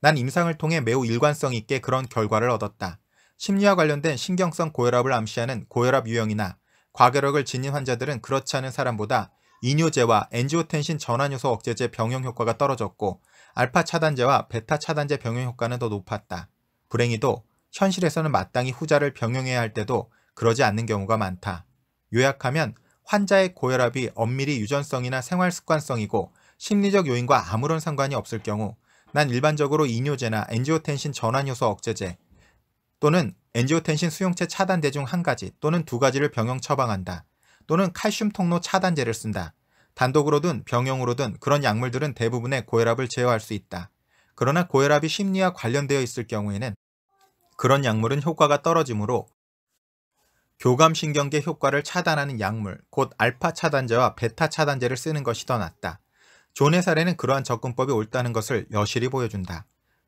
난 임상을 통해 매우 일관성 있게 그런 결과를 얻었다. 심리와 관련된 신경성 고혈압을 암시하는 고혈압 유형이나 과결핵을 지닌 환자들은 그렇지 않은 사람보다 이뇨제와 엔지오텐신 전환효소 억제제 병용 효과가 떨어졌고 알파 차단제와 베타 차단제 병용 효과는 더 높았다. 불행히도 현실에서는 마땅히 후자를 병용해야 할 때도 그러지 않는 경우가 많다. 요약하면 환자의 고혈압이 엄밀히 유전성이나 생활 습관성이고 심리적 요인과 아무런 상관이 없을 경우 난 일반적으로 이뇨제나 엔지오텐신 전환효소 억제제, 또는 엔지오텐신 수용체 차단제 중 한 가지 또는 두 가지를 병용 처방한다. 또는 칼슘 통로 차단제를 쓴다. 단독으로든 병용으로든 그런 약물들은 대부분의 고혈압을 제어할 수 있다. 그러나 고혈압이 심리와 관련되어 있을 경우에는 그런 약물은 효과가 떨어지므로 교감신경계 효과를 차단하는 약물, 곧 알파 차단제와 베타 차단제를 쓰는 것이 더 낫다. 존의 사례는 그러한 접근법이 옳다는 것을 여실히 보여준다.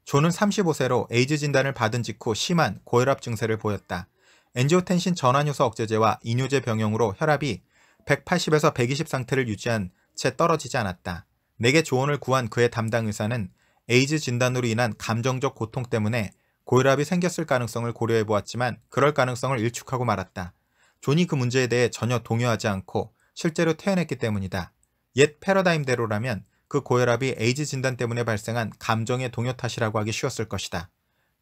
존은 35세로 에이즈 진단을 받은 직후 심한 고혈압 증세를 보였다. 엔지오텐신 전환효소 억제제와 이뇨제 병용으로 혈압이 180에서 120 상태를 유지한 채 떨어지지 않았다. 내게 조언을 구한 그의 담당 의사는 에이즈 진단으로 인한 감정적 고통 때문에 고혈압이 생겼을 가능성을 고려해보았지만 그럴 가능성을 일축하고 말았다. 존이 그 문제에 대해 전혀 동요하지 않고 실제로 퇴원했기 때문이다. 옛 패러다임대로라면 그 고혈압이 에이즈 진단 때문에 발생한 감정의 동요 탓이라고 하기 쉬웠을 것이다.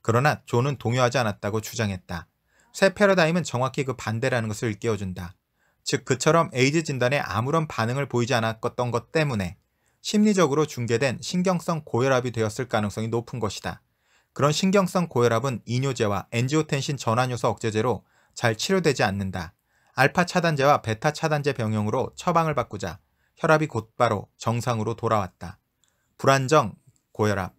그러나 존은 동요하지 않았다고 주장했다. 새 패러다임은 정확히 그 반대라는 것을 일깨워준다. 즉 그처럼 에이즈 진단에 아무런 반응을 보이지 않았던 것 때문에 심리적으로 중계된 신경성 고혈압이 되었을 가능성이 높은 것이다. 그런 신경성 고혈압은 이뇨제와 엔지오텐신 전환요소 억제제로 잘 치료되지 않는다. 알파 차단제와 베타 차단제 병용으로 처방을 바꾸자 혈압이 곧바로 정상으로 돌아왔다. 불안정, 고혈압.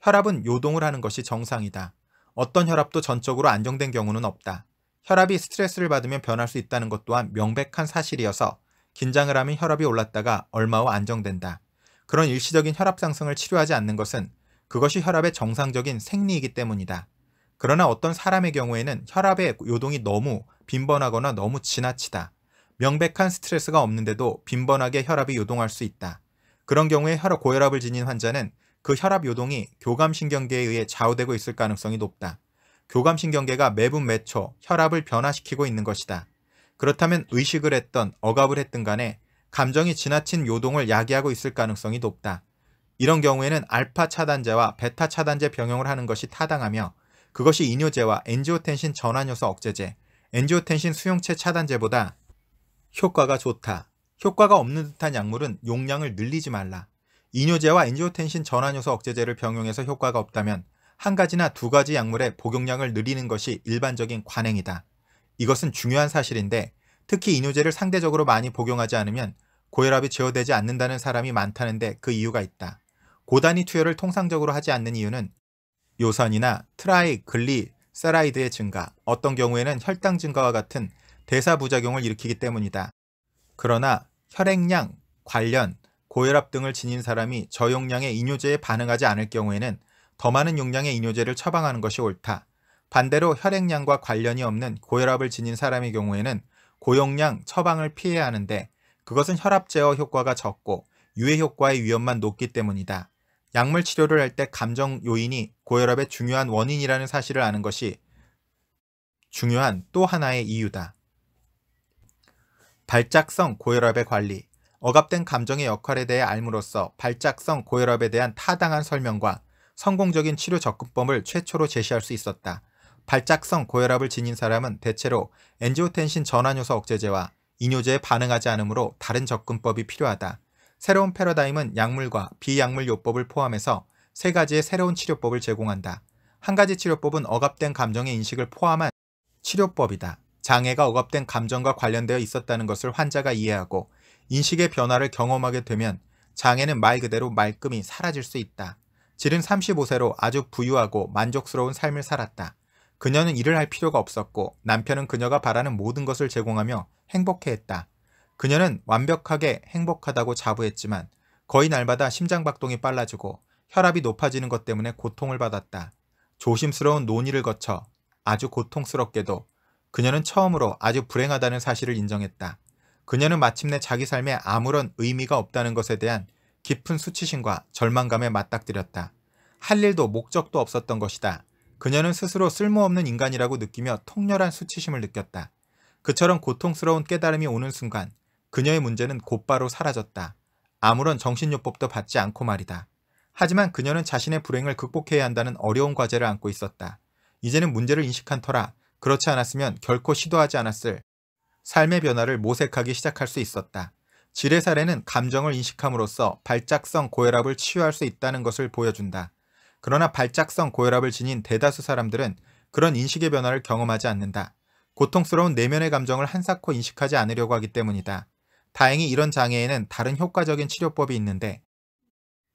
혈압은 요동을 하는 것이 정상이다. 어떤 혈압도 전적으로 안정된 경우는 없다. 혈압이 스트레스를 받으면 변할 수 있다는 것 또한 명백한 사실이어서 긴장을 하면 혈압이 올랐다가 얼마 후 안정된다. 그런 일시적인 혈압 상승을 치료하지 않는 것은 그것이 혈압의 정상적인 생리이기 때문이다. 그러나 어떤 사람의 경우에는 혈압의 요동이 너무 빈번하거나 너무 지나치다. 명백한 스트레스가 없는데도 빈번하게 혈압이 요동할 수 있다. 그런 경우에 혈압 고혈압을 지닌 환자는 그 혈압 요동이 교감신경계에 의해 좌우되고 있을 가능성이 높다. 교감신경계가 매분 매초 혈압을 변화시키고 있는 것이다. 그렇다면 의식을 했던 억압을 했든 간에 감정이 지나친 요동을 야기하고 있을 가능성이 높다. 이런 경우에는 알파 차단제와 베타 차단제 병용을 하는 것이 타당하며 그것이 이뇨제와 엔지오텐신 전환요소 억제제, 엔지오텐신 수용체 차단제보다 효과가 좋다. 효과가 없는 듯한 약물은 용량을 늘리지 말라. 이뇨제와 엔지오텐신 전환효소 억제제를 병용해서 효과가 없다면 한 가지나 두 가지 약물의 복용량을 늘리는 것이 일반적인 관행이다. 이것은 중요한 사실인데 특히 이뇨제를 상대적으로 많이 복용하지 않으면 고혈압이 제어되지 않는다는 사람이 많다는데 그 이유가 있다. 고단위 투여를 통상적으로 하지 않는 이유는 요산이나 트라이, 글리, 세라이드의 증가, 어떤 경우에는 혈당 증가와 같은 대사부작용을 일으키기 때문이다. 그러나 혈액량, 관련, 고혈압 등을 지닌 사람이 저용량의 이뇨제에 반응하지 않을 경우에는 더 많은 용량의 이뇨제를 처방하는 것이 옳다. 반대로 혈액량과 관련이 없는 고혈압을 지닌 사람의 경우에는 고용량 처방을 피해야 하는데 그것은 혈압 제어 효과가 적고 유해 효과의 위험만 높기 때문이다. 약물 치료를 할 때 감정 요인이 고혈압의 중요한 원인이라는 사실을 아는 것이 중요한 또 하나의 이유다. 발작성 고혈압의 관리, 억압된 감정의 역할에 대해 알므로써 발작성 고혈압에 대한 타당한 설명과 성공적인 치료 접근법을 최초로 제시할 수 있었다. 발작성 고혈압을 지닌 사람은 대체로 엔지오텐신 전환효소 억제제와 이뇨제에 반응하지 않으므로 다른 접근법이 필요하다. 새로운 패러다임은 약물과 비약물 요법을 포함해서 세 가지의 새로운 치료법을 제공한다. 한 가지 치료법은 억압된 감정의 인식을 포함한 치료법이다. 장애가 억압된 감정과 관련되어 있었다는 것을 환자가 이해하고 인식의 변화를 경험하게 되면 장애는 말 그대로 말끔히 사라질 수 있다. 질은 35세로 아주 부유하고 만족스러운 삶을 살았다. 그녀는 일을 할 필요가 없었고 남편은 그녀가 바라는 모든 것을 제공하며 행복해했다. 그녀는 완벽하게 행복하다고 자부했지만 거의 날마다 심장박동이 빨라지고 혈압이 높아지는 것 때문에 고통을 받았다. 조심스러운 논의를 거쳐 아주 고통스럽게도 그녀는 처음으로 아주 불행하다는 사실을 인정했다. 그녀는 마침내 자기 삶에 아무런 의미가 없다는 것에 대한 깊은 수치심과 절망감에 맞닥뜨렸다. 할 일도 목적도 없었던 것이다. 그녀는 스스로 쓸모없는 인간이라고 느끼며 통렬한 수치심을 느꼈다. 그처럼 고통스러운 깨달음이 오는 순간 그녀의 문제는 곧바로 사라졌다. 아무런 정신요법도 받지 않고 말이다. 하지만 그녀는 자신의 불행을 극복해야 한다는 어려운 과제를 안고 있었다. 이제는 문제를 인식한 터라 그렇지 않았으면 결코 시도하지 않았을 삶의 변화를 모색하기 시작할 수 있었다. 지뢰 사례는 감정을 인식함으로써 발작성 고혈압을 치유할 수 있다는 것을 보여준다. 그러나 발작성 고혈압을 지닌 대다수 사람들은 그런 인식의 변화를 경험하지 않는다. 고통스러운 내면의 감정을 한사코 인식하지 않으려고 하기 때문이다. 다행히 이런 장애에는 다른 효과적인 치료법이 있는데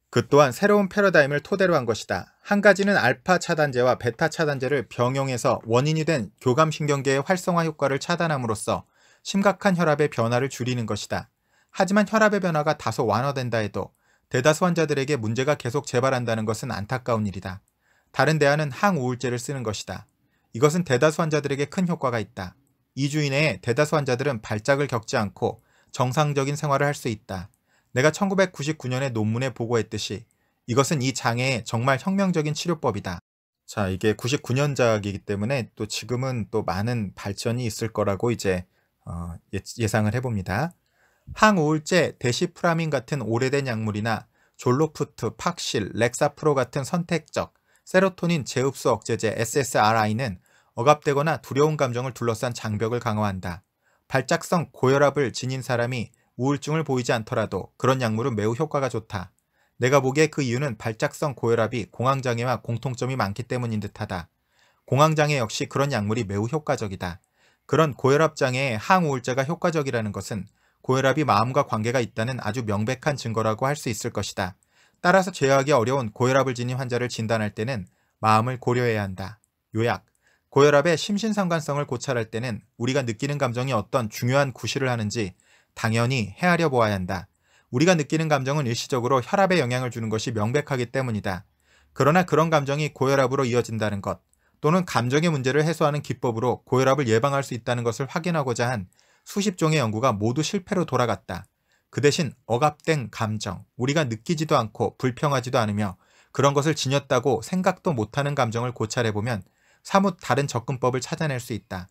그 또한 새로운 패러다임을 토대로 한 것이다. 한 가지는 알파 차단제와 베타 차단제를 병용해서 원인이 된 교감신경계의 활성화 효과를 차단함으로써 심각한 혈압의 변화를 줄이는 것이다. 하지만 혈압의 변화가 다소 완화된다 해도 대다수 환자들에게 문제가 계속 재발한다는 것은 안타까운 일이다. 다른 대안은 항우울제를 쓰는 것이다. 이것은 대다수 환자들에게 큰 효과가 있다. 2주 이내에 대다수 환자들은 발작을 겪지 않고 정상적인 생활을 할 수 있다. 내가 1999년에 논문에 보고했듯이 이것은 이 장애의 정말 혁명적인 치료법이다. 자, 이게 99년작이기 때문에 또 지금은 또 많은 발전이 있을 거라고 이제 어, 예, 예상을 해봅니다. 항우울제, 데시프라민 같은 오래된 약물이나 졸로프트, 팍실, 렉사프로 같은 선택적, 세로토닌 재흡수 억제제 SSRI는 억압되거나 두려운 감정을 둘러싼 장벽을 강화한다. 발작성 고혈압을 지닌 사람이 우울증을 보이지 않더라도 그런 약물은 매우 효과가 좋다. 내가 보기에 그 이유는 발작성 고혈압이 공황장애와 공통점이 많기 때문인 듯하다. 공황장애 역시 그런 약물이 매우 효과적이다. 그런 고혈압 장애의 항우울제가 효과적이라는 것은 고혈압이 마음과 관계가 있다는 아주 명백한 증거라고 할 수 있을 것이다. 따라서 제어하기 어려운 고혈압을 지닌 환자를 진단할 때는 마음을 고려해야 한다. 요약 고혈압의 심신상관성을 고찰할 때는 우리가 느끼는 감정이 어떤 중요한 구실을 하는지 당연히 헤아려 보아야 한다. 우리가 느끼는 감정은 일시적으로 혈압에 영향을 주는 것이 명백하기 때문이다. 그러나 그런 감정이 고혈압으로 이어진다는 것 또는 감정의 문제를 해소하는 기법으로 고혈압을 예방할 수 있다는 것을 확인하고자 한 수십 종의 연구가 모두 실패로 돌아갔다. 그 대신 억압된 감정, 우리가 느끼지도 않고 불평하지도 않으며 그런 것을 지녔다고 생각도 못하는 감정을 고찰해보면 사뭇 다른 접근법을 찾아낼 수 있다.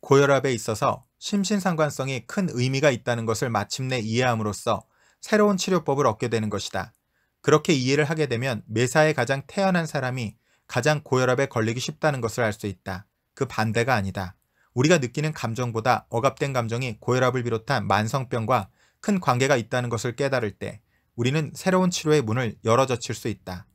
고혈압에 있어서 심신상관성이 큰 의미가 있다는 것을 마침내 이해함으로써 새로운 치료법을 얻게 되는 것이다. 그렇게 이해를 하게 되면 매사에 가장 태연한 사람이 가장 고혈압에 걸리기 쉽다는 것을 알 수 있다. 그 반대가 아니다. 우리가 느끼는 감정보다 억압된 감정이 고혈압을 비롯한 만성병과 큰 관계가 있다는 것을 깨달을 때 우리는 새로운 치료의 문을 열어젖힐 수 있다.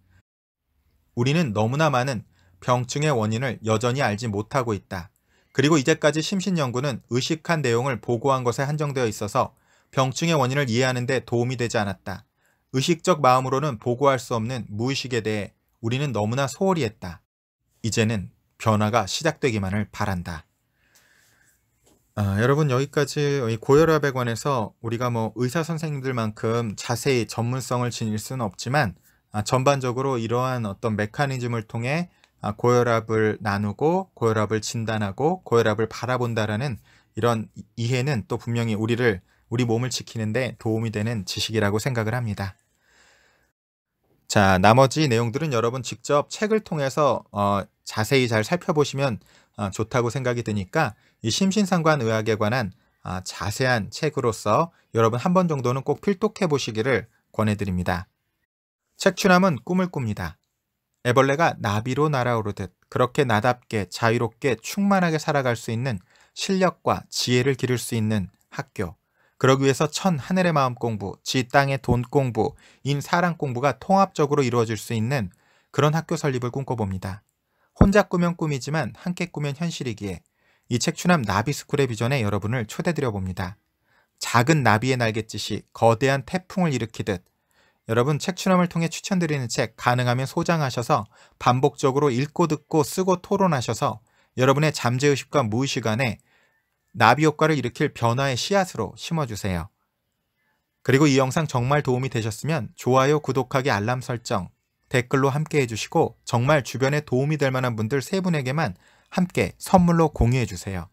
우리는 너무나 많은 병증의 원인을 여전히 알지 못하고 있다. 그리고 이제까지 심신연구는 의식한 내용을 보고한 것에 한정되어 있어서 병증의 원인을 이해하는 데 도움이 되지 않았다. 의식적 마음으로는 보고할 수 없는 무의식에 대해 우리는 너무나 소홀히 했다. 이제는 변화가 시작되기만을 바란다. 아, 여러분 여기까지 고혈압에 관해서 우리가 뭐 의사 선생님들만큼 자세히 전문성을 지닐 수는 없지만 아, 전반적으로 이러한 어떤 메커니즘을 통해 아, 고혈압을 나누고 고혈압을 진단하고 고혈압을 바라본다라는 이런 이해는 또 분명히 우리를 우리 몸을 지키는데 도움이 되는 지식이라고 생각을 합니다. 자, 나머지 내용들은 여러분 직접 책을 통해서 어, 자세히 잘 살펴보시면 어, 좋다고 생각이 드니까 이 심신상관 의학에 관한 어, 자세한 책으로서 여러분 한 번 정도는 꼭 필독해 보시기를 권해드립니다. 책출남은 꿈을 꿉니다. 애벌레가 나비로 날아오르듯 그렇게 나답게 자유롭게 충만하게 살아갈 수 있는 실력과 지혜를 기를 수 있는 학교. 그러기 위해서 천 하늘의 마음 공부, 지 땅의 돈 공부, 인 사랑 공부가 통합적으로 이루어질 수 있는 그런 학교 설립을 꿈꿔봅니다. 혼자 꾸면 꿈이지만 함께 꾸면 현실이기에 이책 추남 나비스쿨의 비전에 여러분을 초대드려 봅니다. 작은 나비의 날갯짓이 거대한 태풍을 일으키듯 여러분 책 추첨을 통해 추천드리는 책 가능하면 소장하셔서 반복적으로 읽고 듣고 쓰고 토론하셔서 여러분의 잠재의식과 무의식 안에 나비 효과를 일으킬 변화의 씨앗으로 심어주세요. 그리고 이 영상 정말 도움이 되셨으면 좋아요, 구독하기, 알람 설정, 댓글로 함께 해주시고 정말 주변에 도움이 될 만한 분들 세 분에게만 함께 선물로 공유해주세요.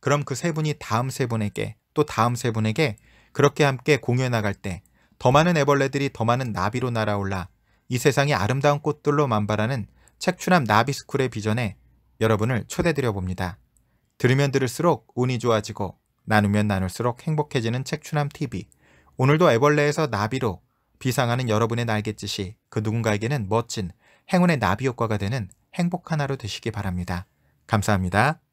그럼 그 세 분이 다음 세 분에게 또 다음 세 분에게 그렇게 함께 공유해 나갈 때더 많은 애벌레들이 더 많은 나비로 날아올라 이 세상의 아름다운 꽃들로 만발하는 책추남 나비스쿨의 비전에 여러분을 초대드려 봅니다. 들으면 들을수록 운이 좋아지고 나누면 나눌수록 행복해지는 책추남 TV. 오늘도 애벌레에서 나비로 비상하는 여러분의 날갯짓이 그 누군가에게는 멋진 행운의 나비 효과가 되는 행복한 하루 되시기 바랍니다. 감사합니다.